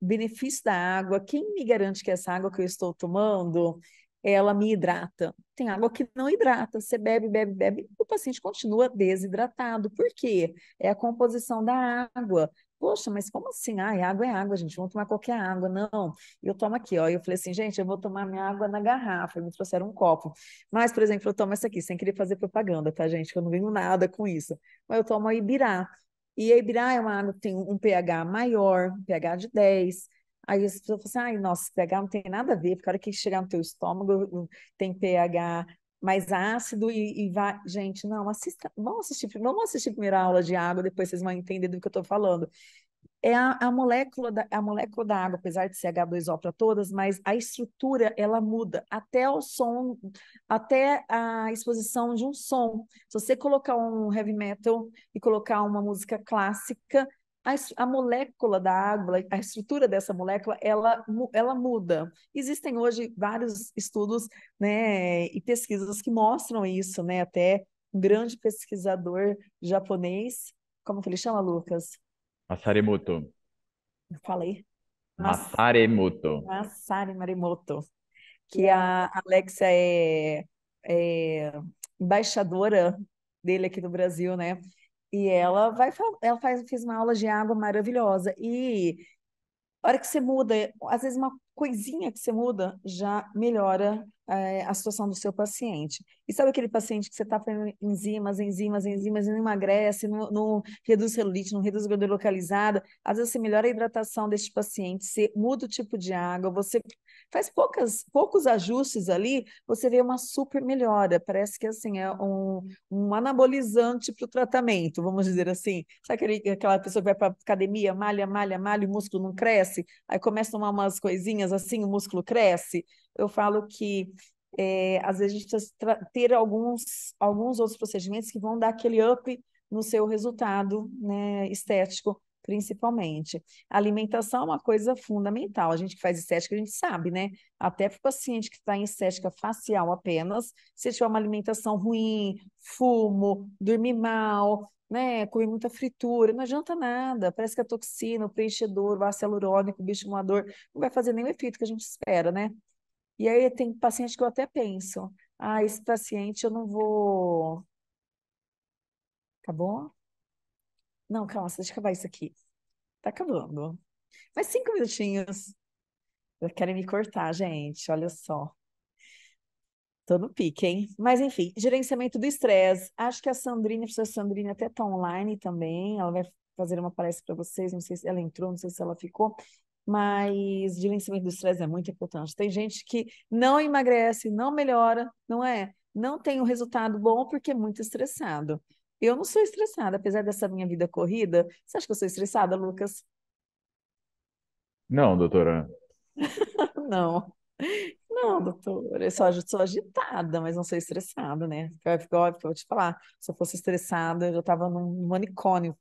benefício da água, quem me garante que essa água que eu estou tomando, ela me hidrata? Tem água que não hidrata, você bebe, bebe, bebe, o paciente continua desidratado. Por quê? É a composição da água, Poxa, mas como assim? Ah, é água é água, gente, vamos tomar qualquer água. Não, e eu tomo aqui, ó. E eu falei assim, gente, eu vou tomar minha água na garrafa. E me trouxeram um copo. Mas, por exemplo, eu tomo essa aqui, sem querer fazer propaganda, tá, gente? Que eu não ganho nada com isso. Mas eu tomo a Ibirá. E a Ibirá é uma água que tem um pH maior, um pH de 10. Aí as pessoas falam assim, ai, nossa, pH não tem nada a ver, porque a hora que chegar no teu estômago tem pH mais ácido e, e vai. Gente, não, assista, vão assistir, vamos assistir primeiro a aula de água, depois vocês vão entender do que eu estou falando. É a, a, molécula da, a molécula da água, apesar de ser H2O para todas, mas a estrutura ela muda até o som, até a exposição de um som. Se você colocar um heavy metal e colocar uma música clássica, a, a molécula da água, a estrutura dessa molécula, ela, ela muda. Existem hoje vários estudos né, e pesquisas que mostram isso, né? Até um grande pesquisador japonês, como que ele chama, Lucas? Masaremoto. Falei. Masaremoto. Masare Marimoto. Que é a Alexia é, é embaixadora dele aqui do Brasil, né? E ela vai ela faz, fez uma aula de água maravilhosa. E a hora que você muda, às vezes uma coisinha que você muda já melhora é, a situação do seu paciente. E sabe aquele paciente que você está fazendo enzimas, enzimas, enzimas, não emagrece, não, não reduz celulite, não reduz gordura localizada? Às vezes você melhora a hidratação deste paciente, você muda o tipo de água, você faz poucas, poucos ajustes ali, você vê uma super melhora. Parece que assim é um, uhum. um anabolizante para o tratamento, vamos dizer assim. Sabe aquele, aquela pessoa que vai para academia, malha, malha, malha, o músculo não cresce, aí começa a tomar umas coisinhas assim, o músculo cresce. Eu falo que é, às vezes a gente precisa ter alguns, alguns outros procedimentos que vão dar aquele up no seu resultado né, estético principalmente. A alimentação é uma coisa fundamental. A gente que faz estética, a gente sabe, né? Até para o paciente que está em estética facial apenas, se tiver uma alimentação ruim, fumo, dormir mal, né, comer muita fritura, não adianta nada, parece que a é toxina, o preenchedor, o ácido hialurônico, o bioestimulador, não vai fazer nem o efeito que a gente espera, né? E aí tem paciente que eu até penso, ah, esse paciente eu não vou... Acabou? Tá não, calma, deixa eu acabar isso aqui. Tá acabando. Mais cinco minutinhos. querem me cortar, gente. Olha só. Tô no pique, hein? Mas enfim, gerenciamento do estresse. Acho que a Sandrine, a professora Sandrine, até tá online também. Ela vai fazer uma palestra para vocês. Não sei se ela entrou, não sei se ela ficou. Mas gerenciamento do estresse é muito importante. Tem gente que não emagrece, não melhora, não é? Não tem um resultado bom porque é muito estressado. Eu não sou estressada, apesar dessa minha vida corrida. Você acha que eu sou estressada, Lucas? Não, doutora. não. Não, doutora, eu só sou agitada, mas não sou estressada, né? que eu vou te falar, se eu fosse estressada, eu já estava num manicômio.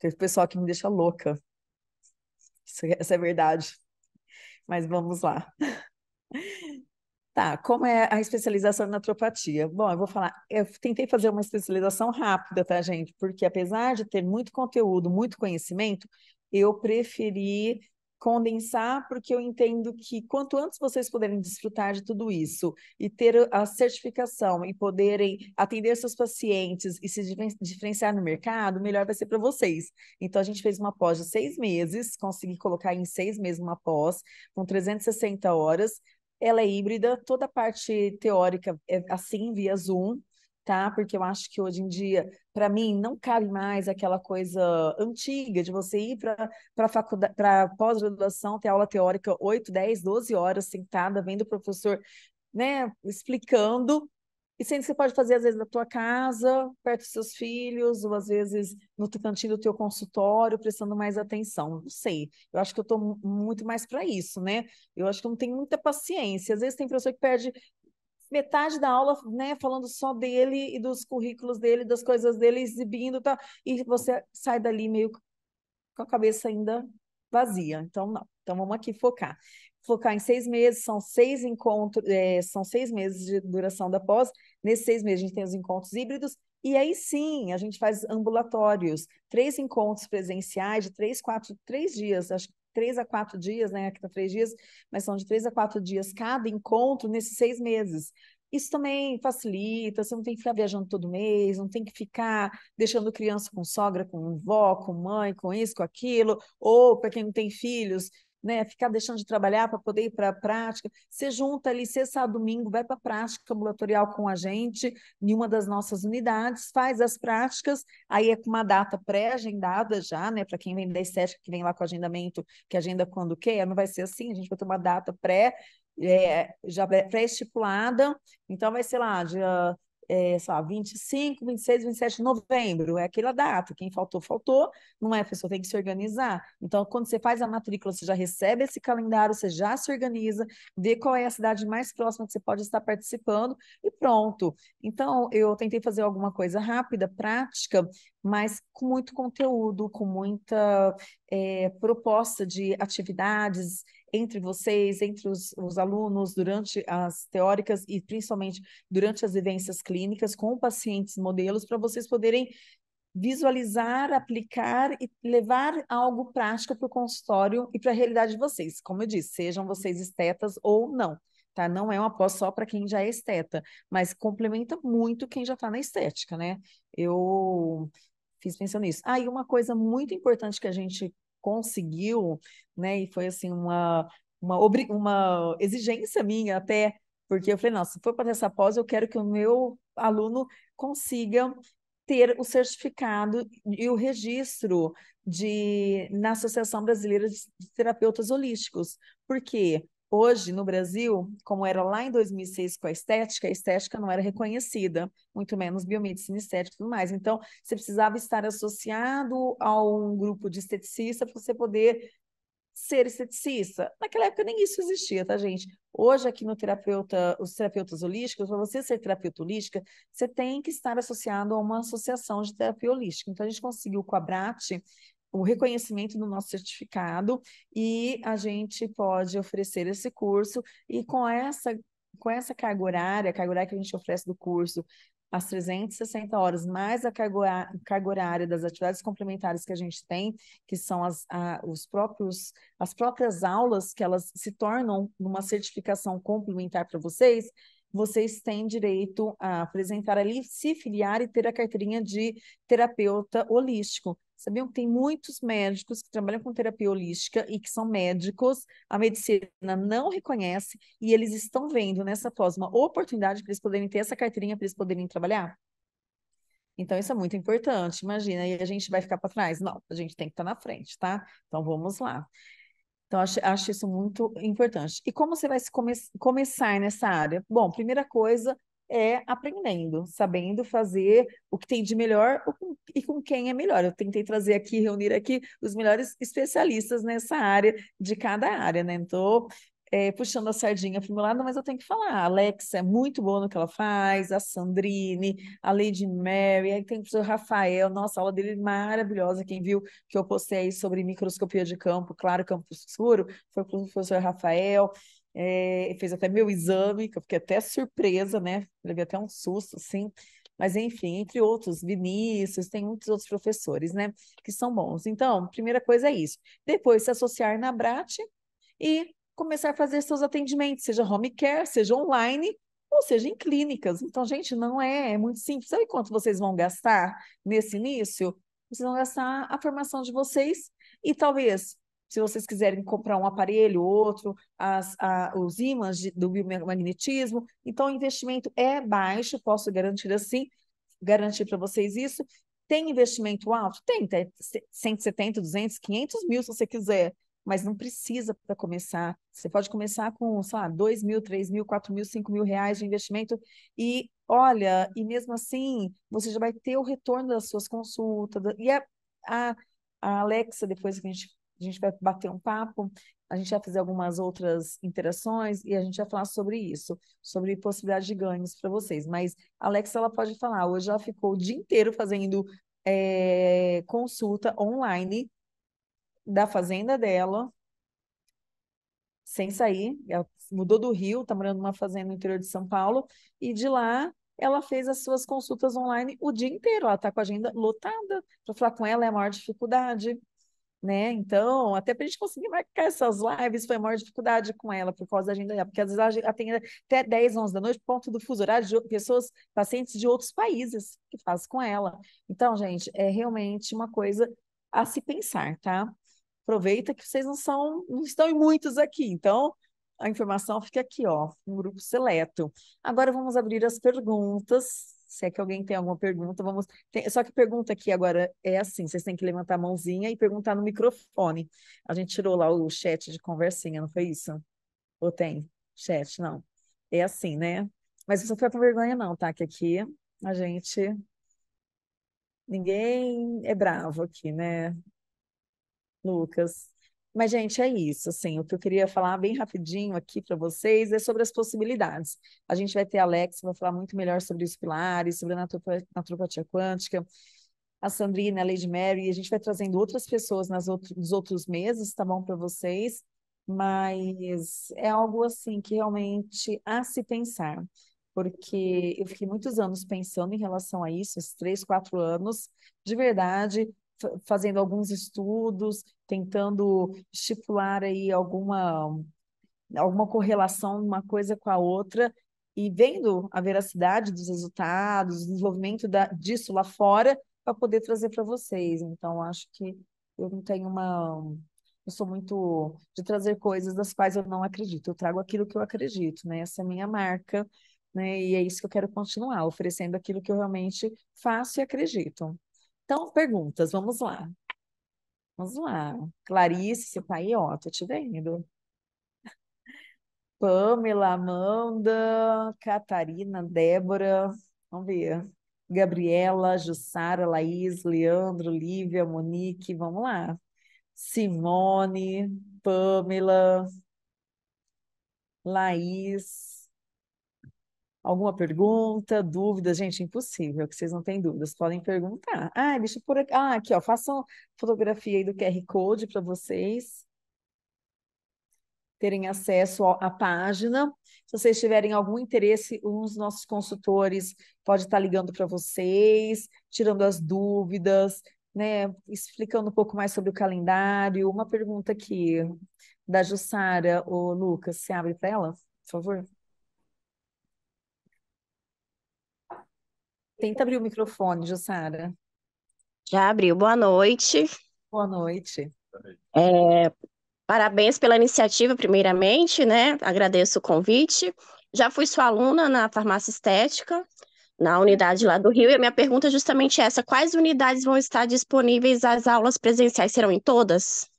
Tem o pessoal que me deixa louca. Isso, essa é, é verdade. Mas vamos lá. Tá, como é a especialização em naturopatia? Bom, eu vou falar, eu tentei fazer uma especialização rápida, tá, gente? Porque apesar de ter muito conteúdo, muito conhecimento, eu preferi condensar, porque eu entendo que quanto antes vocês puderem desfrutar de tudo isso e ter a certificação e poderem atender seus pacientes e se diferenciar no mercado, melhor vai ser para vocês. Então, a gente fez uma pós de seis meses, consegui colocar em seis meses uma pós, com 360 horas, ela é híbrida, toda a parte teórica é assim, via Zoom, tá? Porque eu acho que hoje em dia, para mim, não cabe mais aquela coisa antiga de você ir para faculdade, para pós-graduação, ter aula teórica 8, 10, 12 horas sentada, vendo o professor, né, explicando e sendo que você pode fazer, às vezes, na tua casa, perto dos seus filhos, ou às vezes no cantinho do teu consultório, prestando mais atenção. Não sei. Eu acho que eu estou muito mais para isso, né? Eu acho que eu não tenho muita paciência. Às vezes tem pessoa que perde metade da aula, né, falando só dele e dos currículos dele, das coisas dele, exibindo, tá? E você sai dali meio com a cabeça ainda vazia. Então, não. Então, vamos aqui focar focar em seis meses, são seis encontros, é, são seis meses de duração da pós. Nesses seis meses a gente tem os encontros híbridos, e aí sim a gente faz ambulatórios, três encontros presenciais de três, quatro, três dias, acho que três a quatro dias, né? Aqui tá três dias, mas são de três a quatro dias cada encontro nesses seis meses. Isso também facilita, você não tem que ficar viajando todo mês, não tem que ficar deixando criança com sogra, com vó, com mãe, com isso, com aquilo, ou para quem não tem filhos, né, ficar deixando de trabalhar para poder ir para a prática, você junta ali sexta a domingo, vai para a prática ambulatorial com a gente, em uma das nossas unidades, faz as práticas, aí é com uma data pré-agendada já, né, para quem vem da estética, que vem lá com agendamento, que agenda quando quer, não vai ser assim, a gente vai ter uma data pré, é, já pré-estipulada, então vai ser lá, de é, sei lá, 25, 26, 27 de novembro, é aquela data. Quem faltou, faltou, não é? A pessoa tem que se organizar. Então, quando você faz a matrícula, você já recebe esse calendário, você já se organiza, vê qual é a cidade mais próxima que você pode estar participando e pronto. Então, eu tentei fazer alguma coisa rápida, prática, mas com muito conteúdo, com muita é, proposta de atividades entre vocês, entre os, os alunos, durante as teóricas e principalmente durante as vivências clínicas com pacientes modelos, para vocês poderem visualizar, aplicar e levar algo prático para o consultório e para a realidade de vocês. Como eu disse, sejam vocês estetas ou não, tá? Não é uma pós só para quem já é esteta, mas complementa muito quem já está na estética, né? Eu fiz pensando nisso. Ah, e uma coisa muito importante que a gente conseguiu, né? E foi assim uma uma, uma exigência minha até, porque eu falei, não, se for para essa pós, eu quero que o meu aluno consiga ter o certificado e o registro de na Associação Brasileira de Terapeutas Holísticos. Por quê? Hoje, no Brasil, como era lá em 2006 com a estética, a estética não era reconhecida, muito menos biomedicina estética e tudo mais. Então, você precisava estar associado a um grupo de esteticista para você poder ser esteticista. Naquela época nem isso existia, tá, gente? Hoje, aqui no terapeuta, os terapeutas holísticos, para você ser terapeuta holística, você tem que estar associado a uma associação de terapia holística. Então, a gente conseguiu com a BRAT o reconhecimento do nosso certificado e a gente pode oferecer esse curso e com essa com essa carga horária, a carga horária que a gente oferece do curso, as 360 horas, mais a carga, carga horária das atividades complementares que a gente tem, que são as, a, os próprios, as próprias aulas que elas se tornam uma certificação complementar para vocês, vocês têm direito a apresentar ali, se filiar e ter a carteirinha de terapeuta holístico. Sabiam que tem muitos médicos que trabalham com terapia holística e que são médicos, a medicina não reconhece e eles estão vendo nessa pós uma oportunidade para eles poderem ter essa carteirinha, para eles poderem trabalhar? Então, isso é muito importante, imagina, e a gente vai ficar para trás? Não, a gente tem que estar tá na frente, tá? Então, vamos lá. Então, acho, acho isso muito importante. E como você vai se come começar nessa área? Bom, primeira coisa, é aprendendo, sabendo fazer o que tem de melhor e com quem é melhor. Eu tentei trazer aqui, reunir aqui os melhores especialistas nessa área, de cada área, né? Estou é, puxando a sardinha para o meu lado, mas eu tenho que falar. A Alexa é muito boa no que ela faz, a Sandrine, a Lady Mary, aí tem o professor Rafael, nossa, a aula dele é maravilhosa. Quem viu que eu postei sobre microscopia de campo, claro, campo escuro, foi o professor Rafael. É, fez até meu exame, que eu fiquei até surpresa, né? Levei até um susto, assim. Mas, enfim, entre outros, Vinícius, tem muitos outros professores, né? Que são bons. Então, primeira coisa é isso. Depois, se associar na BRAT e começar a fazer seus atendimentos, seja home care, seja online, ou seja, em clínicas. Então, gente, não é, é muito simples. Sabe quanto vocês vão gastar nesse início? Vocês vão gastar a formação de vocês e talvez se vocês quiserem comprar um aparelho ou outro, as, a, os ímãs de, do biomagnetismo. Então, o investimento é baixo, posso garantir assim, garantir para vocês isso. Tem investimento alto? Tem, tem 170, 200, 500 mil se você quiser, mas não precisa para começar. Você pode começar com, sei lá, 2 mil, 3 mil, 4 mil, 5 mil reais de investimento e, olha, e mesmo assim, você já vai ter o retorno das suas consultas. E a, a, a Alexa, depois que a gente a gente vai bater um papo, a gente vai fazer algumas outras interações e a gente vai falar sobre isso, sobre possibilidade de ganhos para vocês. Mas a Alexa, ela pode falar. Hoje ela ficou o dia inteiro fazendo é, consulta online da fazenda dela, sem sair. Ela mudou do Rio, está morando numa fazenda no interior de São Paulo, e de lá ela fez as suas consultas online o dia inteiro. Ela está com a agenda lotada. Para falar com ela é a maior dificuldade né? Então, até para a gente conseguir marcar essas lives, foi a maior dificuldade com ela por causa da agenda dela, porque às vezes ela atende até 10, 11 da noite, por conta do fuso horário de pessoas, pacientes de outros países que faz com ela. Então, gente, é realmente uma coisa a se pensar, tá? Aproveita que vocês não são, não estão em muitos aqui, então a informação fica aqui, ó, um grupo seleto. Agora vamos abrir as perguntas se é que alguém tem alguma pergunta, vamos. Tem... Só que pergunta aqui agora é assim: vocês têm que levantar a mãozinha e perguntar no microfone. A gente tirou lá o chat de conversinha, não foi isso? Ou tem? Chat, não. É assim, né? Mas não fica com vergonha, não, tá? Que aqui a gente. Ninguém é bravo aqui, né? Lucas. Mas, gente, é isso. Assim, o que eu queria falar bem rapidinho aqui para vocês é sobre as possibilidades. A gente vai ter a Alex, vai falar muito melhor sobre os pilares, sobre a naturopatia quântica, a Sandrina, a Lady Mary, e a gente vai trazendo outras pessoas nas outro, nos outros meses, tá bom para vocês? Mas é algo assim que realmente há se pensar, porque eu fiquei muitos anos pensando em relação a isso, esses três, quatro anos, de verdade, fazendo alguns estudos, tentando estipular aí alguma, alguma correlação uma coisa com a outra e vendo a veracidade dos resultados, o desenvolvimento da, disso lá fora para poder trazer para vocês. Então, acho que eu não tenho uma. Eu sou muito de trazer coisas das quais eu não acredito. Eu trago aquilo que eu acredito, né? Essa é a minha marca, né? E é isso que eu quero continuar, oferecendo aquilo que eu realmente faço e acredito. Então, perguntas, vamos lá. Vamos lá. Clarice, você tá aí? Ó, tô te vendo. Pamela, Amanda, Catarina, Débora, vamos ver. Gabriela, Jussara, Laís, Leandro, Lívia, Monique, vamos lá. Simone, Pamela, Laís, Alguma pergunta, dúvida? Gente, impossível que vocês não têm dúvidas. Podem perguntar. Ah, deixa por aqui. Ah, aqui, ó. Façam fotografia aí do QR Code para vocês terem acesso à página. Se vocês tiverem algum interesse, um dos nossos consultores pode estar tá ligando para vocês, tirando as dúvidas, né, explicando um pouco mais sobre o calendário. Uma pergunta aqui da Jussara, o Lucas, se abre para ela, por favor. Tenta abrir o microfone, Jussara. Já abriu. Boa noite. Boa noite. É, parabéns pela iniciativa, primeiramente, né? Agradeço o convite. Já fui sua aluna na farmácia estética, na unidade lá do Rio, e a minha pergunta é justamente essa: quais unidades vão estar disponíveis as aulas presenciais? Serão em todas?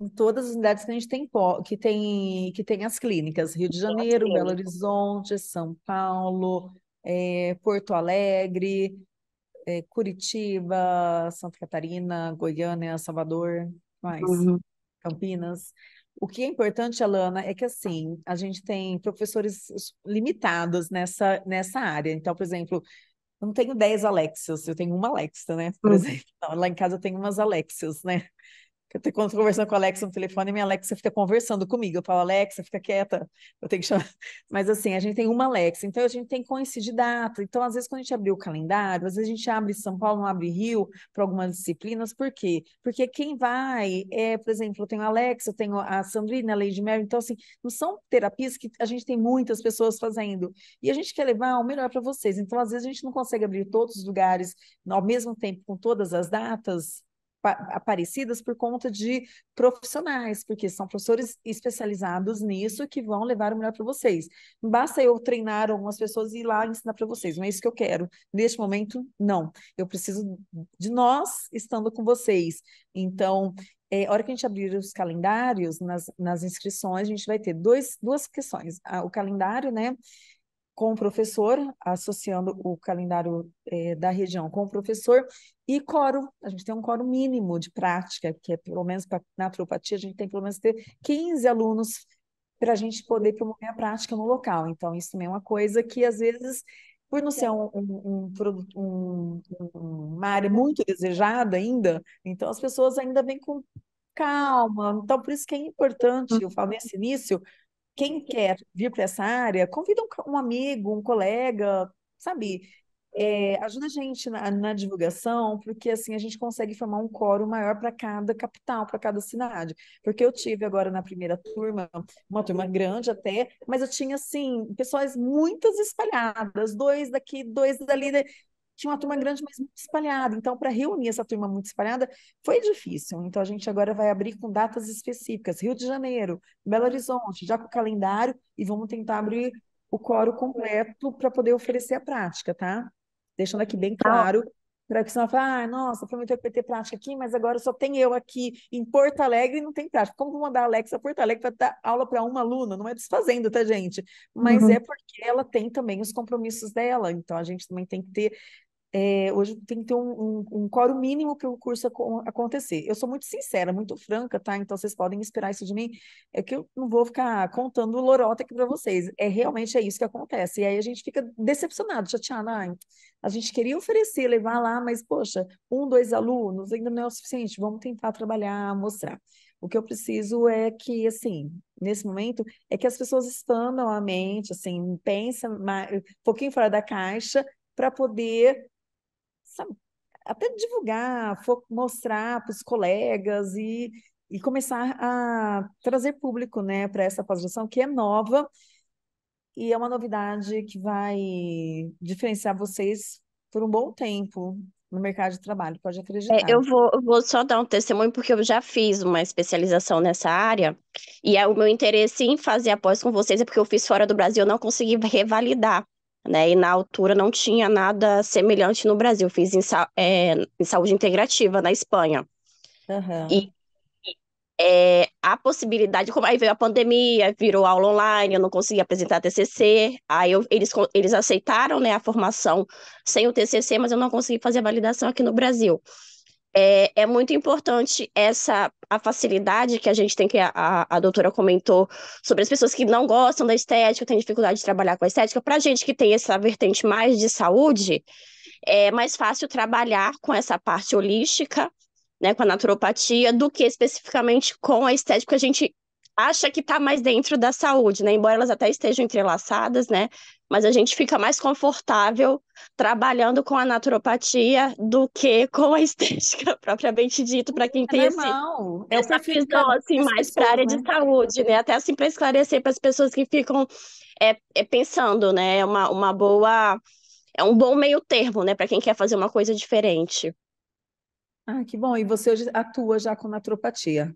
Em todas as unidades que a gente tem, que tem, que tem as clínicas, Rio de Janeiro, Belo Horizonte, São Paulo, é, Porto Alegre, é, Curitiba, Santa Catarina, Goiânia, Salvador, mais uhum. Campinas. O que é importante, Alana, é que assim a gente tem professores limitados nessa, nessa área. Então, por exemplo, eu não tenho 10 Alexas, eu tenho uma Alexa, né? Por uhum. exemplo, então, lá em casa eu tenho umas Alexas, né? Eu tenho quando conversando com a Alexa no telefone, minha Alexa fica conversando comigo. Eu falo, Alexa, fica quieta, eu tenho que chamar. Mas assim, a gente tem uma Alexa, então a gente tem que coincidir data. Então, às vezes, quando a gente abriu o calendário, às vezes a gente abre São Paulo, não abre Rio para algumas disciplinas, por quê? Porque quem vai é, por exemplo, eu tenho a Alexa, eu tenho a Sandrina, a Lady Mary, então assim, não são terapias que a gente tem muitas pessoas fazendo. E a gente quer levar o melhor para vocês. Então, às vezes, a gente não consegue abrir todos os lugares ao mesmo tempo com todas as datas aparecidas por conta de profissionais, porque são professores especializados nisso que vão levar o melhor para vocês. Basta eu treinar algumas pessoas e ir lá ensinar para vocês, não é isso que eu quero. Neste momento, não. Eu preciso de nós estando com vocês. Então, é, a hora que a gente abrir os calendários, nas, nas inscrições, a gente vai ter dois, duas questões. O calendário, né? com o professor, associando o calendário é, da região com o professor, e coro. A gente tem um coro mínimo de prática, que é pelo menos pra, na tropatia, a gente tem pelo menos ter 15 alunos para a gente poder promover a prática no local. Então, isso também é uma coisa que, às vezes, por não ser um, um, um, uma área muito desejada ainda, então as pessoas ainda vêm com calma. Então, por isso que é importante, eu falo nesse início, quem quer vir para essa área, convida um, um, amigo, um colega, sabe? É, ajuda a gente na, na, divulgação, porque assim a gente consegue formar um coro maior para cada capital, para cada cidade. Porque eu tive agora na primeira turma, uma turma grande até, mas eu tinha assim, pessoas muitas espalhadas, dois daqui, dois dali. Né? tinha uma turma grande, mas muito espalhada. Então, para reunir essa turma muito espalhada, foi difícil. Então, a gente agora vai abrir com datas específicas: Rio de Janeiro, Belo Horizonte, já com o calendário, e vamos tentar abrir o coro completo para poder oferecer a prática, tá? Deixando aqui bem ah, claro. Para que você não fale, ah, nossa, prometeu eu ter prática aqui, mas agora só tem eu aqui em Porto Alegre e não tem prática. Como vou mandar a Alexa a Porto Alegre para dar aula para uma aluna? Não é desfazendo, tá, gente? Mas uhum. é porque ela tem também os compromissos dela, então a gente também tem que ter é, hoje tem que ter um, um, um coro mínimo para o curso acontecer. Eu sou muito sincera, muito franca, tá? Então vocês podem esperar isso de mim. É que eu não vou ficar contando lorota aqui para vocês. É realmente é isso que acontece. E aí a gente fica decepcionado, chateado. Ah, a gente queria oferecer, levar lá, mas poxa, um, dois alunos ainda não é o suficiente. Vamos tentar trabalhar, mostrar. O que eu preciso é que, assim, nesse momento, é que as pessoas expandam a mente, assim, pensa um pouquinho fora da caixa para poder sabe, até divulgar, mostrar para os colegas e, e começar a trazer público né, para essa pós-graduação que é nova e é uma novidade que vai diferenciar vocês por um bom tempo no mercado de trabalho, pode é, acreditar. É, eu vou, vou, só dar um testemunho, porque eu já fiz uma especialização nessa área, e é o meu interesse em fazer a pós com vocês é porque eu fiz fora do Brasil, eu não consegui revalidar né? E na altura não tinha nada semelhante no Brasil. Fiz em, é, em saúde integrativa na Espanha. Uhum. E é, a possibilidade, como aí veio a pandemia, virou aula online, eu não consegui apresentar TCC, aí eu, eles, eles aceitaram né, a formação sem o TCC, mas eu não consegui fazer a validação aqui no Brasil é, é muito importante essa a facilidade que a gente tem, que a, a, a doutora comentou, sobre as pessoas que não gostam da estética, têm dificuldade de trabalhar com a estética. Para a gente que tem essa vertente mais de saúde, é mais fácil trabalhar com essa parte holística, né, com a naturopatia, do que especificamente com a estética, porque a gente acha que está mais dentro da saúde, né? Embora elas até estejam entrelaçadas, né? Mas a gente fica mais confortável trabalhando com a naturopatia do que com a estética propriamente dito para quem é tem esse, não. É essa visão assim mais para a área né? de saúde, né? Até assim para esclarecer para as pessoas que ficam é, é, pensando, né? É uma uma boa é um bom meio termo, né? Para quem quer fazer uma coisa diferente. Ah, que bom. E você hoje atua já com naturopatia?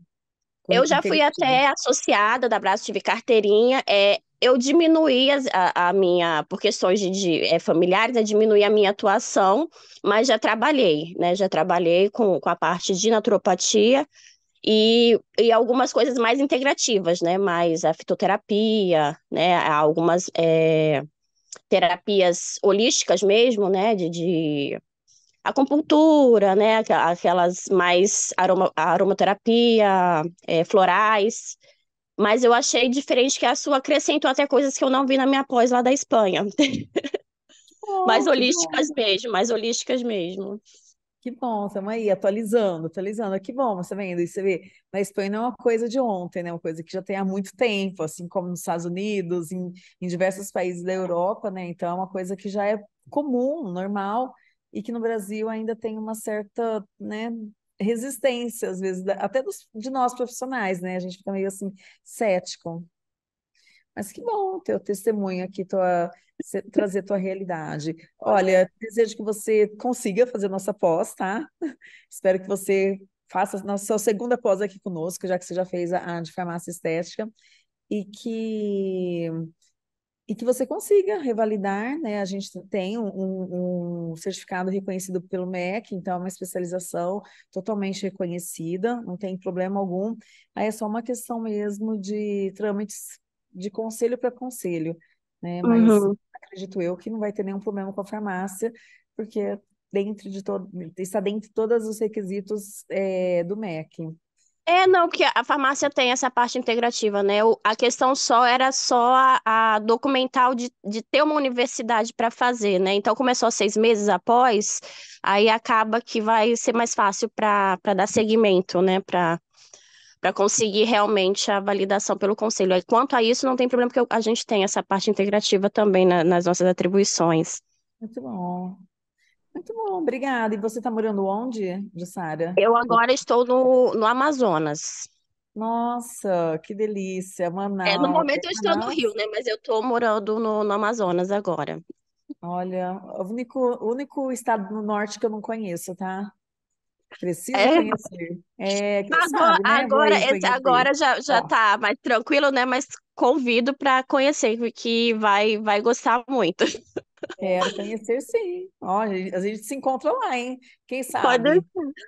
Eu já fui até associada da Braço, tive carteirinha. É, eu diminuí a, a, minha, por questões de, de é, familiares, eu né, diminuí a minha atuação, mas já trabalhei, né? Já trabalhei com, com a parte de naturopatia e, e algumas coisas mais integrativas, né? Mais a fitoterapia, né? Algumas é, terapias holísticas mesmo, né? De, de acupuntura, né? Aquelas mais aroma, aromaterapia, é, florais. Mas eu achei diferente que a sua acrescentou até coisas que eu não vi na minha pós lá da Espanha. Oh, mais holísticas mesmo, mais holísticas mesmo. Que bom, estamos aí atualizando, atualizando. Que bom, você vendo isso, você vê. Na Espanha não é uma coisa de ontem, né? Uma coisa que já tem há muito tempo, assim como nos Estados Unidos, em, em diversos países da Europa, né? Então é uma coisa que já é comum, normal e que no Brasil ainda tem uma certa, né, resistência às vezes, até dos, de nós profissionais, né? A gente fica meio assim cético. Mas que bom ter o testemunho aqui, tua, trazer tua realidade. Olha, desejo que você consiga fazer nossa pós, tá? Espero que você faça a sua segunda pós aqui conosco, já que você já fez a, a de farmácia estética, e que e que você consiga revalidar, né? A gente tem um, um, certificado reconhecido pelo MEC, então é uma especialização totalmente reconhecida, não tem problema algum. Aí é só uma questão mesmo de trâmites de conselho para conselho, né? Mas uhum. acredito eu que não vai ter nenhum problema com a farmácia, porque é dentro de todo está dentro de todos os requisitos é, do MEC. É, não, que a farmácia tem essa parte integrativa, né? O, a questão só era só a, a documental de, de, ter uma universidade para fazer, né? Então começou seis meses após, aí acaba que vai ser mais fácil para dar seguimento, né? Para para conseguir realmente a validação pelo conselho. quanto a isso, não tem problema, porque a gente tem essa parte integrativa também na, nas nossas atribuições. Muito bom. Muito bom, obrigada. E você está morando onde, Jussara? Eu agora estou no, no Amazonas. Nossa, que delícia, Manaus. É, no momento eu estou Manaus. no Rio, né? Mas eu estou morando no, no Amazonas agora. Olha, o único, único estado no norte que eu não conheço, tá? Preciso é. conhecer. É, agora, sabe, né? agora, esse, agora já, já Ó. tá mais tranquilo, né? Mas convido para conhecer, que vai, vai gostar muito. Quero conhecer, sim. Ó, a gente se encontra lá, hein? Quem sabe? Pode,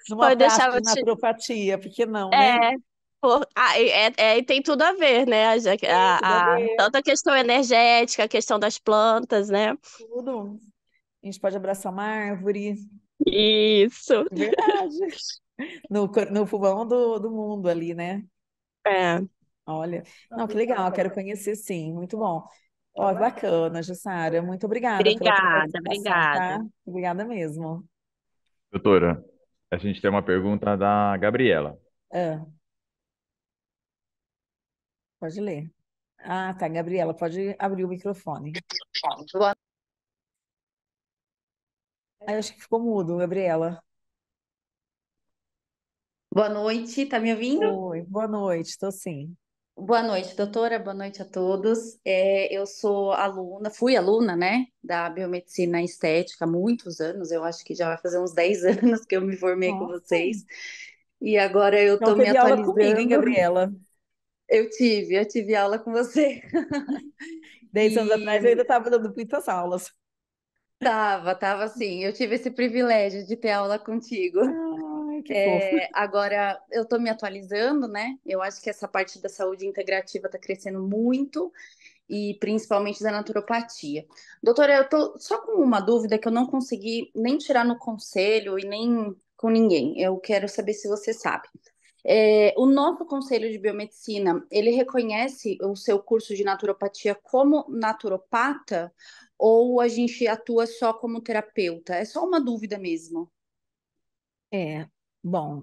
numa pode deixar de naturopatia, porque não, é, né? É, por... ah, é, é, tem tudo a ver, né? A, a, a, a, tanto a questão energética, a questão das plantas, né? Tudo. A gente pode abraçar uma árvore. Isso. É verdade. No, no fubão do, do mundo ali, né? É. Olha, não, que legal, quero conhecer sim, muito bom. Ó, bacana, Jussara. Muito obrigada. Obrigada, tá? obrigada. Tá? Obrigada mesmo. Doutora, a gente tem uma pergunta da Gabriela. É. pode ler. Ah, tá, Gabriela, pode abrir o microfone. Boa. Ah, acho que ficou mudo, Gabriela. Boa noite, tá me ouvindo? Oi, boa noite, tô sim. Boa noite, doutora. Boa noite a todos. É, eu sou aluna, fui aluna, né, da biomedicina estética há muitos anos. Eu acho que já vai fazer uns 10 anos que eu me formei Nossa. com vocês. E agora eu estou me atualizando. Aula comigo, hein, Gabriela? Eu tive, eu tive aula com você. 10 e... anos atrás eu ainda estava dando muitas aulas. Tava, tava sim. Eu tive esse privilégio de ter aula contigo. Ah, que é, agora, eu estou me atualizando, né? Eu acho que essa parte da saúde integrativa está crescendo muito e principalmente da naturopatia. Doutora, eu estou só com uma dúvida que eu não consegui nem tirar no conselho e nem com ninguém. Eu quero saber se você sabe. É, o novo Conselho de Biomedicina, ele reconhece o seu curso de naturopatia como naturopata ou a gente atua só como terapeuta? É só uma dúvida mesmo. É, Bom,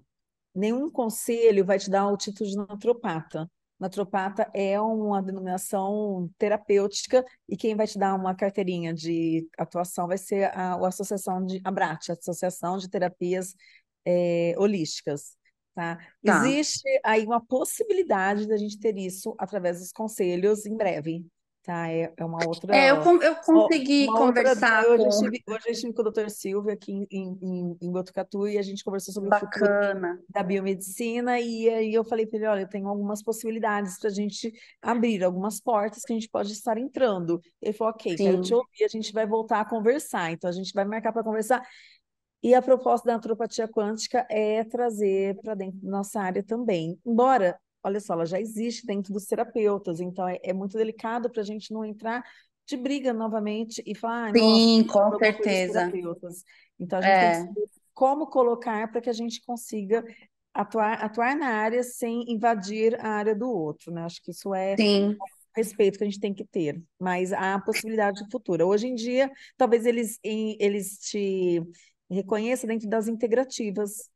nenhum conselho vai te dar o título de naturopata. Naturopata é uma denominação terapêutica e quem vai te dar uma carteirinha de atuação vai ser a, a Associação de Abrat, a Associação de Terapias é, Holísticas. Tá? tá? Existe aí uma possibilidade da gente ter isso através dos conselhos em breve tá? É, é uma outra. É, eu, eu consegui uma conversar. Outra, com... Hoje eu, estive, hoje eu estive com o doutor Silvio aqui em, em, em Botucatu e a gente conversou sobre Bacana. o futuro da biomedicina. E aí eu falei para ele: olha, eu tenho algumas possibilidades para a gente abrir, algumas portas que a gente pode estar entrando. Ele falou: ok, Sim. quero te ouvir, a gente vai voltar a conversar. Então a gente vai marcar para conversar. E a proposta da antropatia quântica é trazer para dentro da nossa área também. Embora olha só, ela já existe dentro dos terapeutas, então é, é muito delicado para a gente não entrar de briga novamente e falar. Ah, Sim, nossa, com certeza. Então a gente é. tem que é. saber como colocar para que a gente consiga atuar, atuar na área sem invadir a área do outro, né? Acho que isso é Sim. respeito que a gente tem que ter, mas há possibilidade futura. Hoje em dia, talvez eles, eles te reconheçam dentro das integrativas,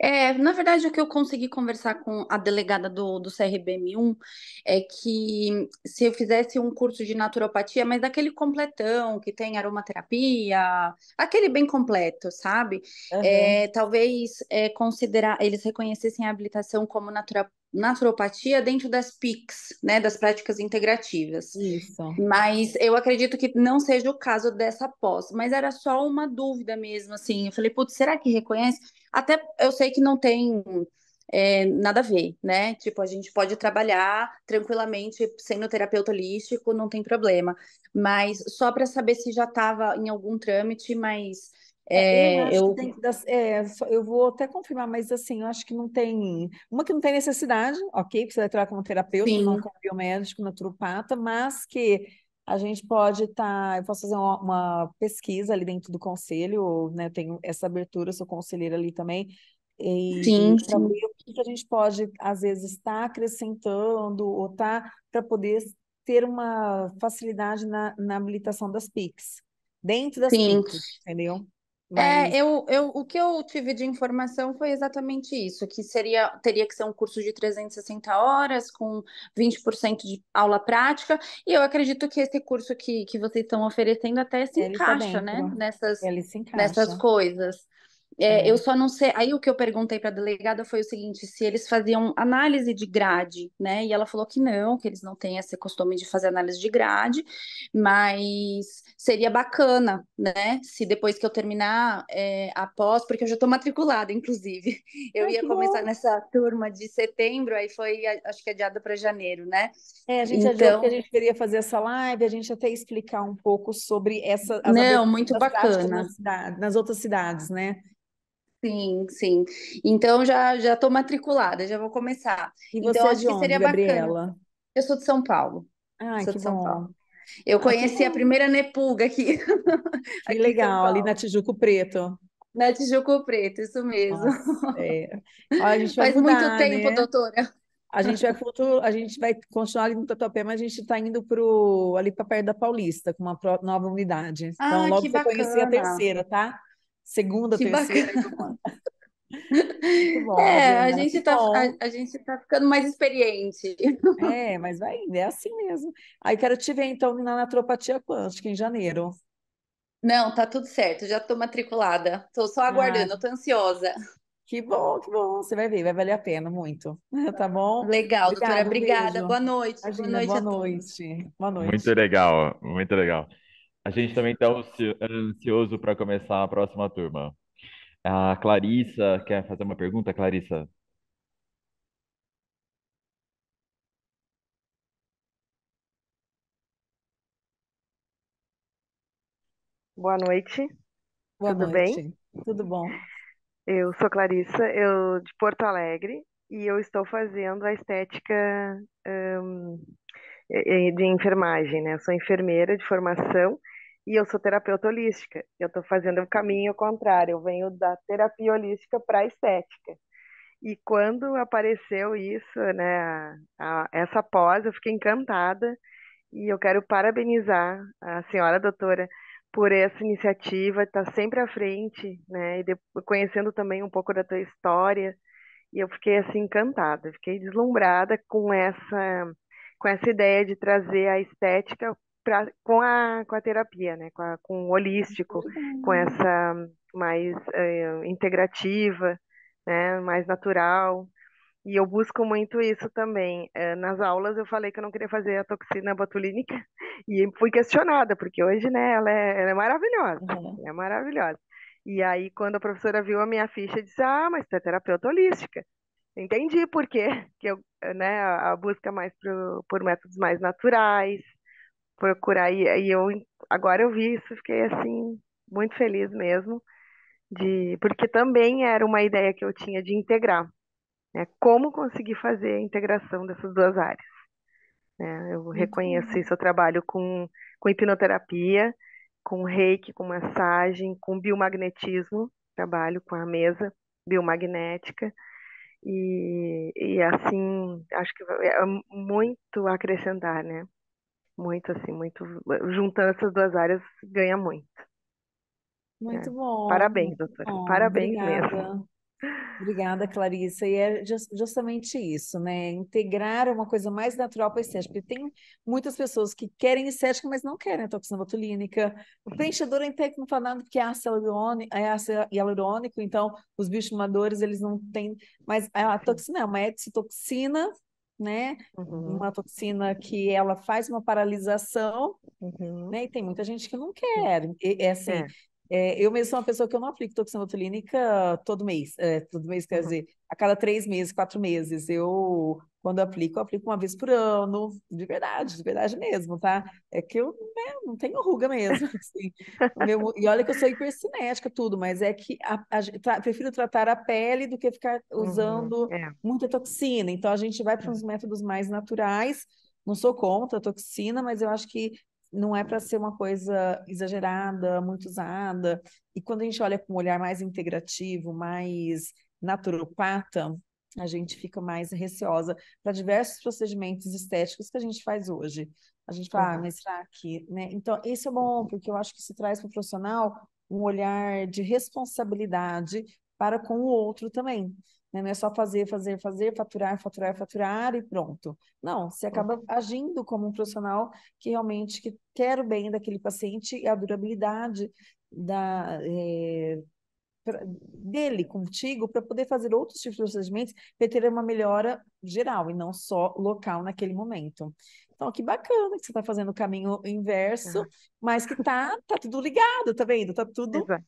é, na verdade, o que eu consegui conversar com a delegada do, do CRBM1 é que se eu fizesse um curso de naturopatia, mas daquele completão que tem aromaterapia, aquele bem completo, sabe? Uhum. É, talvez é, considerar, eles reconhecessem a habilitação como naturopatia naturopatia dentro das PICs, né, das práticas integrativas. Isso. Mas eu acredito que não seja o caso dessa pós, mas era só uma dúvida mesmo, assim. Eu falei, putz, será que reconhece? Até eu sei que não tem é, nada a ver, né? Tipo, a gente pode trabalhar tranquilamente sendo terapeuta holístico, não tem problema. Mas só para saber se já estava em algum trâmite, mas é, eu é, acho eu... que tem que dar, é, eu vou até confirmar, mas assim, eu acho que não tem. Uma que não tem necessidade, ok, porque você vai trabalhar como terapeuta, Sim. não como biomédico, naturopata, mas que a gente pode estar. Tá, eu posso fazer uma, uma, pesquisa ali dentro do conselho, né? Tenho essa abertura, sou conselheira ali também. E sim, o que a gente pode, às vezes, estar tá acrescentando ou tá para poder ter uma facilidade na, na habilitação das PICs. Dentro das sim. PICs, entendeu? É, Mas... É, eu, eu, o que eu tive de informação foi exatamente isso, que seria teria que ser um curso de 360 horas, com 20% de aula prática, e eu acredito que esse curso que, que vocês estão oferecendo até se Ele tá encaixa, tá né? Nessas, Ele se encaixa. nessas coisas. É, eu só não sei. Aí o que eu perguntei para a delegada foi o seguinte: se eles faziam análise de grade, né? E ela falou que não, que eles não têm esse costume de fazer análise de grade, mas seria bacana, né? Se depois que eu terminar é, a pós, porque eu já estou matriculada, inclusive. Eu ia começar bom. nessa turma de setembro, aí foi, acho que adiado é para janeiro, né? É, a gente então... que a então gente queria fazer essa live, a gente até explicar um pouco sobre essa. As não, muito bacana. Nas, nas outras cidades, né? Sim, sim. Então já já estou matriculada, já vou começar. E você então, é acho que onde, seria Gabriela? bacana. Eu sou de São Paulo. Ah, sou que de São bom. Paulo. Eu ah, conheci a primeira Nepuga aqui. Que aqui legal, ali na Tijuco Preto. Na Tijuco Preto, isso mesmo. Nossa, é. Olha, Faz mudar, muito né? tempo, né? doutora. A gente vai futuro, a gente vai continuar ali no Tatuapé, mas a gente está indo pro ali para perto da Paulista com uma nova unidade. Então, ah, então logo que você bacana. conhecer a terceira, tá? segunda, que terceira. Bom, é, a gente, está a, a, gente tá ficando mais experiente. É, mas vai é assim mesmo. Aí quero te ver, então, na naturopatia quântica, em janeiro. Não, tá tudo certo, já tô matriculada. Tô só ah. aguardando, ah. tô ansiosa. Que bom, que bom. Você vai ver, vai valer a pena muito. Tá bom? Legal, doutora. obrigada. boa noite. Imagina, boa noite. Boa noite. Boa noite. Muito legal, muito legal. A gente também está ansioso para começar a próxima turma. A Clarissa quer fazer uma pergunta, Clarissa? Boa noite. Boa Tudo noite. bem? Tudo bom? Eu sou Clarissa, eu de Porto Alegre e eu estou fazendo a estética um, de enfermagem, né? Eu sou enfermeira de formação e eu sou terapeuta holística. Eu estou fazendo o caminho contrário. Eu venho da terapia holística para a estética. E quando apareceu isso, né, a, essa pós, eu fiquei encantada. E eu quero parabenizar a senhora doutora por essa iniciativa, está sempre à frente, né? E de, conhecendo também um pouco da tua história, e eu fiquei assim encantada, fiquei deslumbrada com essa com essa ideia de trazer a estética pra, com, a, com a terapia, né? com, a, com o holístico, com essa mais é, integrativa, né? mais natural. E eu busco muito isso também. É, nas aulas eu falei que eu não queria fazer a toxina botulínica e fui questionada, porque hoje né, ela, é, ela é maravilhosa, uhum. é maravilhosa. E aí, quando a professora viu a minha ficha, disse: Ah, mas você é terapeuta holística. Entendi por quê, que eu, né, a busca mais pro, por métodos mais naturais, procurar. E, e eu agora eu vi isso, fiquei assim, muito feliz mesmo, de porque também era uma ideia que eu tinha de integrar, né? Como conseguir fazer a integração dessas duas áreas. né? Eu reconheço isso, eu trabalho com, com hipnoterapia, com reiki, com massagem, com biomagnetismo, trabalho com a mesa biomagnética. E, e assim, acho que é, é muito a acrescentar, né? Muito, assim, muito. Eh, juntando essas duas áreas, ganha muito. É. Muito é. bom. Parabéns, doutora. Bom, Parabéns obrigada. mesmo. Obrigada, Clarissa. E é just, justamente isso, né? Integrar é uma coisa mais natural para a estética. Porque tem muitas pessoas que querem estética, mas não querem a toxina botulínica. O preenchedor é em técnico não fala nada porque é ácido hialurônico, então os bioestimuladores eles não têm. Mas a toxina é uma excitoxina né? Uhum. Uma toxina que ela faz uma paralisação, uhum. né? E tem muita gente que não quer. E, é assim, é. É, eu mesmo sou uma pessoa que eu não aplico toxina botulínica todo mês. É, todo mês, quer uhum. dizer, a cada três meses, quatro meses. Eu, quando eu aplico, eu aplico uma vez por ano, de verdade, de verdade mesmo, tá? É que eu né, não tenho ruga mesmo. Assim. Meu, e olha que eu sou hipercinética, tudo, mas é que a, a, tra, prefiro tratar a pele do que ficar uhum, usando uhum, é. muita toxina. Então, a gente vai para é. uns métodos mais naturais. Não sou contra a toxina, mas eu acho que não é para ser uma coisa exagerada, muito usada. E quando a gente olha com um olhar mais integrativo, mais naturopata, a gente fica mais receosa para diversos procedimentos estéticos que a gente faz hoje. A gente fala, ah, uhum. mas será que, né? Então, esse é bom, porque eu acho que se traz para o profissional um olhar de responsabilidade para com o outro também. Né? Não é só fazer, fazer, fazer, faturar, faturar, faturar e pronto. Não, você acaba agindo como um profissional que realmente que quer o bem daquele paciente e a durabilidade da, é, pra, dele contigo para poder fazer outros tipos de procedimentos para ter uma melhora geral e não só local naquele momento. Então, que bacana que você está fazendo o caminho inverso, mas que tá, tá tudo ligado, tá vendo? Tá tudo. Exato.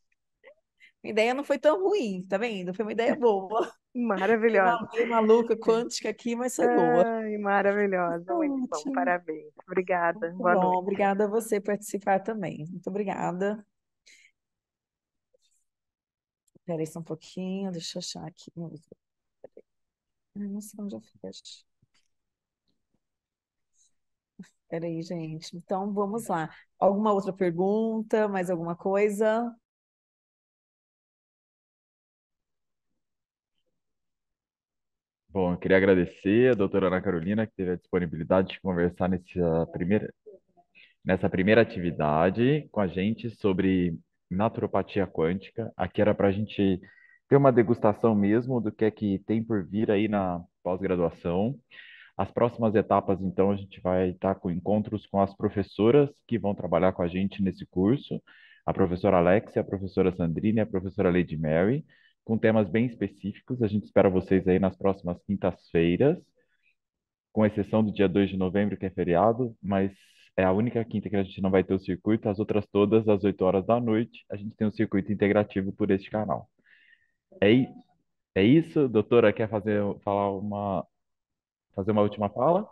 ideia não foi tão ruim, tá vendo? Foi uma ideia boa. Maravilhosa. maluca, quântica aqui, mas é boa. Ai, maravilhosa. Muito bom, parabéns. Obrigada. Muito Boa bom. noite. Obrigada a você por participar também. Muito obrigada. Espera só um pouquinho, deixa eu achar aqui. não sei onde eu fecho. Espera aí, gente. Então, vamos lá. Alguma outra pergunta? Mais alguma coisa? queria agradecer a doutora Ana Carolina, que teve a disponibilidade de conversar nessa ah, primeira, nessa primeira atividade com a gente sobre naturopatia quântica. Aqui era para a gente ter uma degustação mesmo do que é que tem por vir aí na pós-graduação. As próximas etapas, então, a gente vai estar tá com encontros com as professoras que vão trabalhar com a gente nesse curso, a professora Alexia, a professora Sandrine e a professora Lady Mary com temas bem específicos. A gente espera vocês aí nas próximas quintas-feiras, com exceção do dia 2 de novembro, que é feriado, mas é a única quinta que a gente não vai ter o circuito, as outras todas às 8 horas da noite, a gente tem um circuito integrativo por este canal. É, é isso, doutora, quer fazer falar uma fazer uma última fala?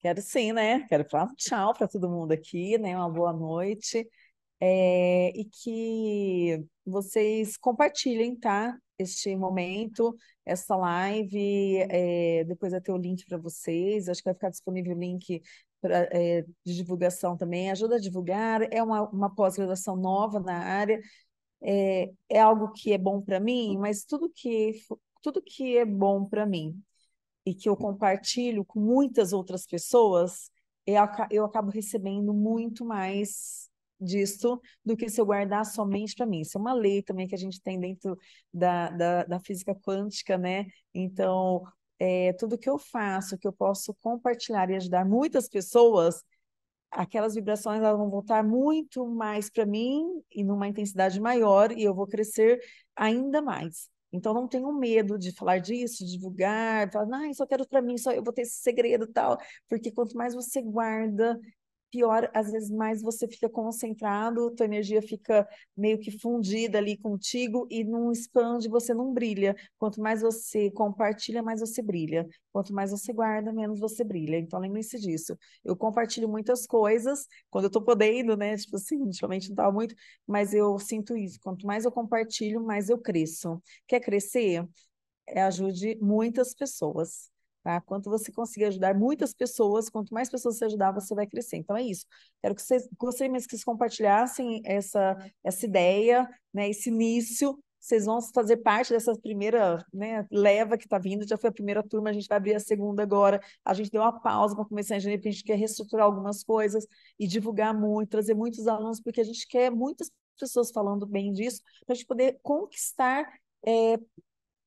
Quero sim, né? Quero falar um tchau para todo mundo aqui, né? Uma boa noite. É, e que vocês compartilhem, tá? Este momento, essa live, é, depois vai ter o link para vocês, acho que vai ficar disponível o link pra, é, de divulgação também, ajuda a divulgar, é uma, uma pós-graduação nova na área, é, é algo que é bom para mim, mas tudo que, tudo que é bom para mim e que eu compartilho com muitas outras pessoas, eu, eu acabo recebendo muito mais disso do que se eu guardar somente para mim. Isso é uma lei também que a gente tem dentro da, da, da física quântica, né? Então, é, tudo que eu faço, que eu posso compartilhar e ajudar muitas pessoas, aquelas vibrações elas vão voltar muito mais para mim e numa intensidade maior e eu vou crescer ainda mais. Então não tenho medo de falar disso, de divulgar, falar, ah, só quero para mim, só eu vou ter esse segredo e tal, porque quanto mais você guarda, pior, às vezes mais você fica concentrado, tua energia fica meio que fundida ali contigo e não expande, você não brilha. Quanto mais você compartilha, mais você brilha. Quanto mais você guarda, menos você brilha. Então lembre-se disso. Eu compartilho muitas coisas quando eu tô podendo, né? Tipo assim, ultimamente não tava muito, mas eu sinto isso. Quanto mais eu compartilho, mais eu cresço. Quer crescer? É, ajude muitas pessoas. Tá? Quanto você conseguir ajudar muitas pessoas, quanto mais pessoas você ajudar, você vai crescer. Então é isso. Quero que vocês gostaria mesmo que vocês compartilhassem essa, essa ideia, né, esse início. Vocês vão fazer parte dessa primeira né, leva que está vindo. Já foi a primeira turma, a gente vai abrir a segunda agora. A gente deu uma pausa para começar a engenharia, porque a gente quer reestruturar algumas coisas e divulgar muito, trazer muitos alunos, porque a gente quer muitas pessoas falando bem disso, para a gente poder conquistar é,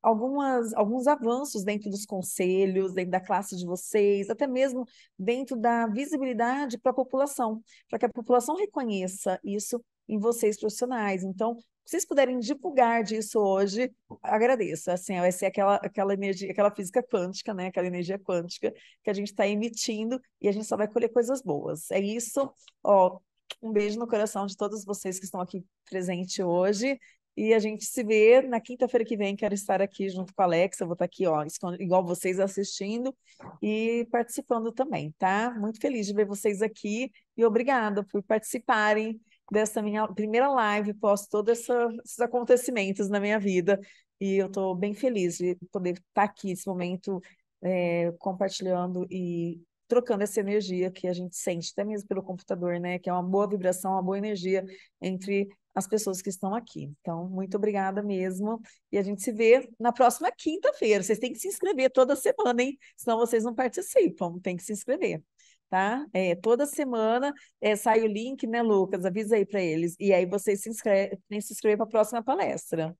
algumas, alguns avanços dentro dos conselhos, dentro da classe de vocês, até mesmo dentro da visibilidade para a população, para que a população reconheça isso em vocês profissionais. Então, se vocês puderem divulgar disso hoje, agradeço. Assim, vai ser é aquela, aquela energia, aquela física quântica, né? Aquela energia quântica que a gente está emitindo e a gente só vai colher coisas boas. É isso. Ó, um beijo no coração de todos vocês que estão aqui presentes hoje. E a gente se vê na quinta-feira que vem. Quero estar aqui junto com a Alexa. Vou estar aqui, ó, igual vocês, assistindo e participando também, tá? Muito feliz de ver vocês aqui e obrigada por participarem dessa minha primeira live após todos esses acontecimentos na minha vida. E eu estou bem feliz de poder estar aqui nesse momento é, compartilhando e trocando essa energia que a gente sente, até mesmo pelo computador, né? Que é uma boa vibração, uma boa energia entre as pessoas que estão aqui. Então, muito obrigada mesmo. E a gente se vê na próxima quinta-feira. Vocês têm que se inscrever toda semana, hein? Senão vocês não participam. Tem que se inscrever, tá? É, toda semana é, sai o link, né, Lucas? Avisa aí para eles. E aí vocês se inscrevem, se inscrever para a próxima palestra.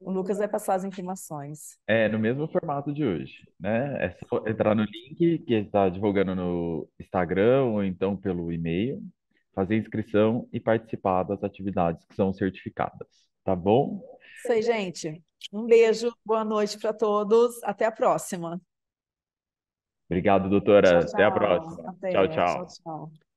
O Lucas vai passar as informações. É, no mesmo formato de hoje, né? É só entrar no link que ele está divulgando no Instagram ou então pelo e-mail fazer inscrição e participar das atividades que são certificadas, tá bom? Isso aí, gente. Um beijo, boa noite para todos. Até a próxima. Obrigado, doutora. Tchau, tchau. Até a próxima. Até. tchau, tchau. tchau, tchau.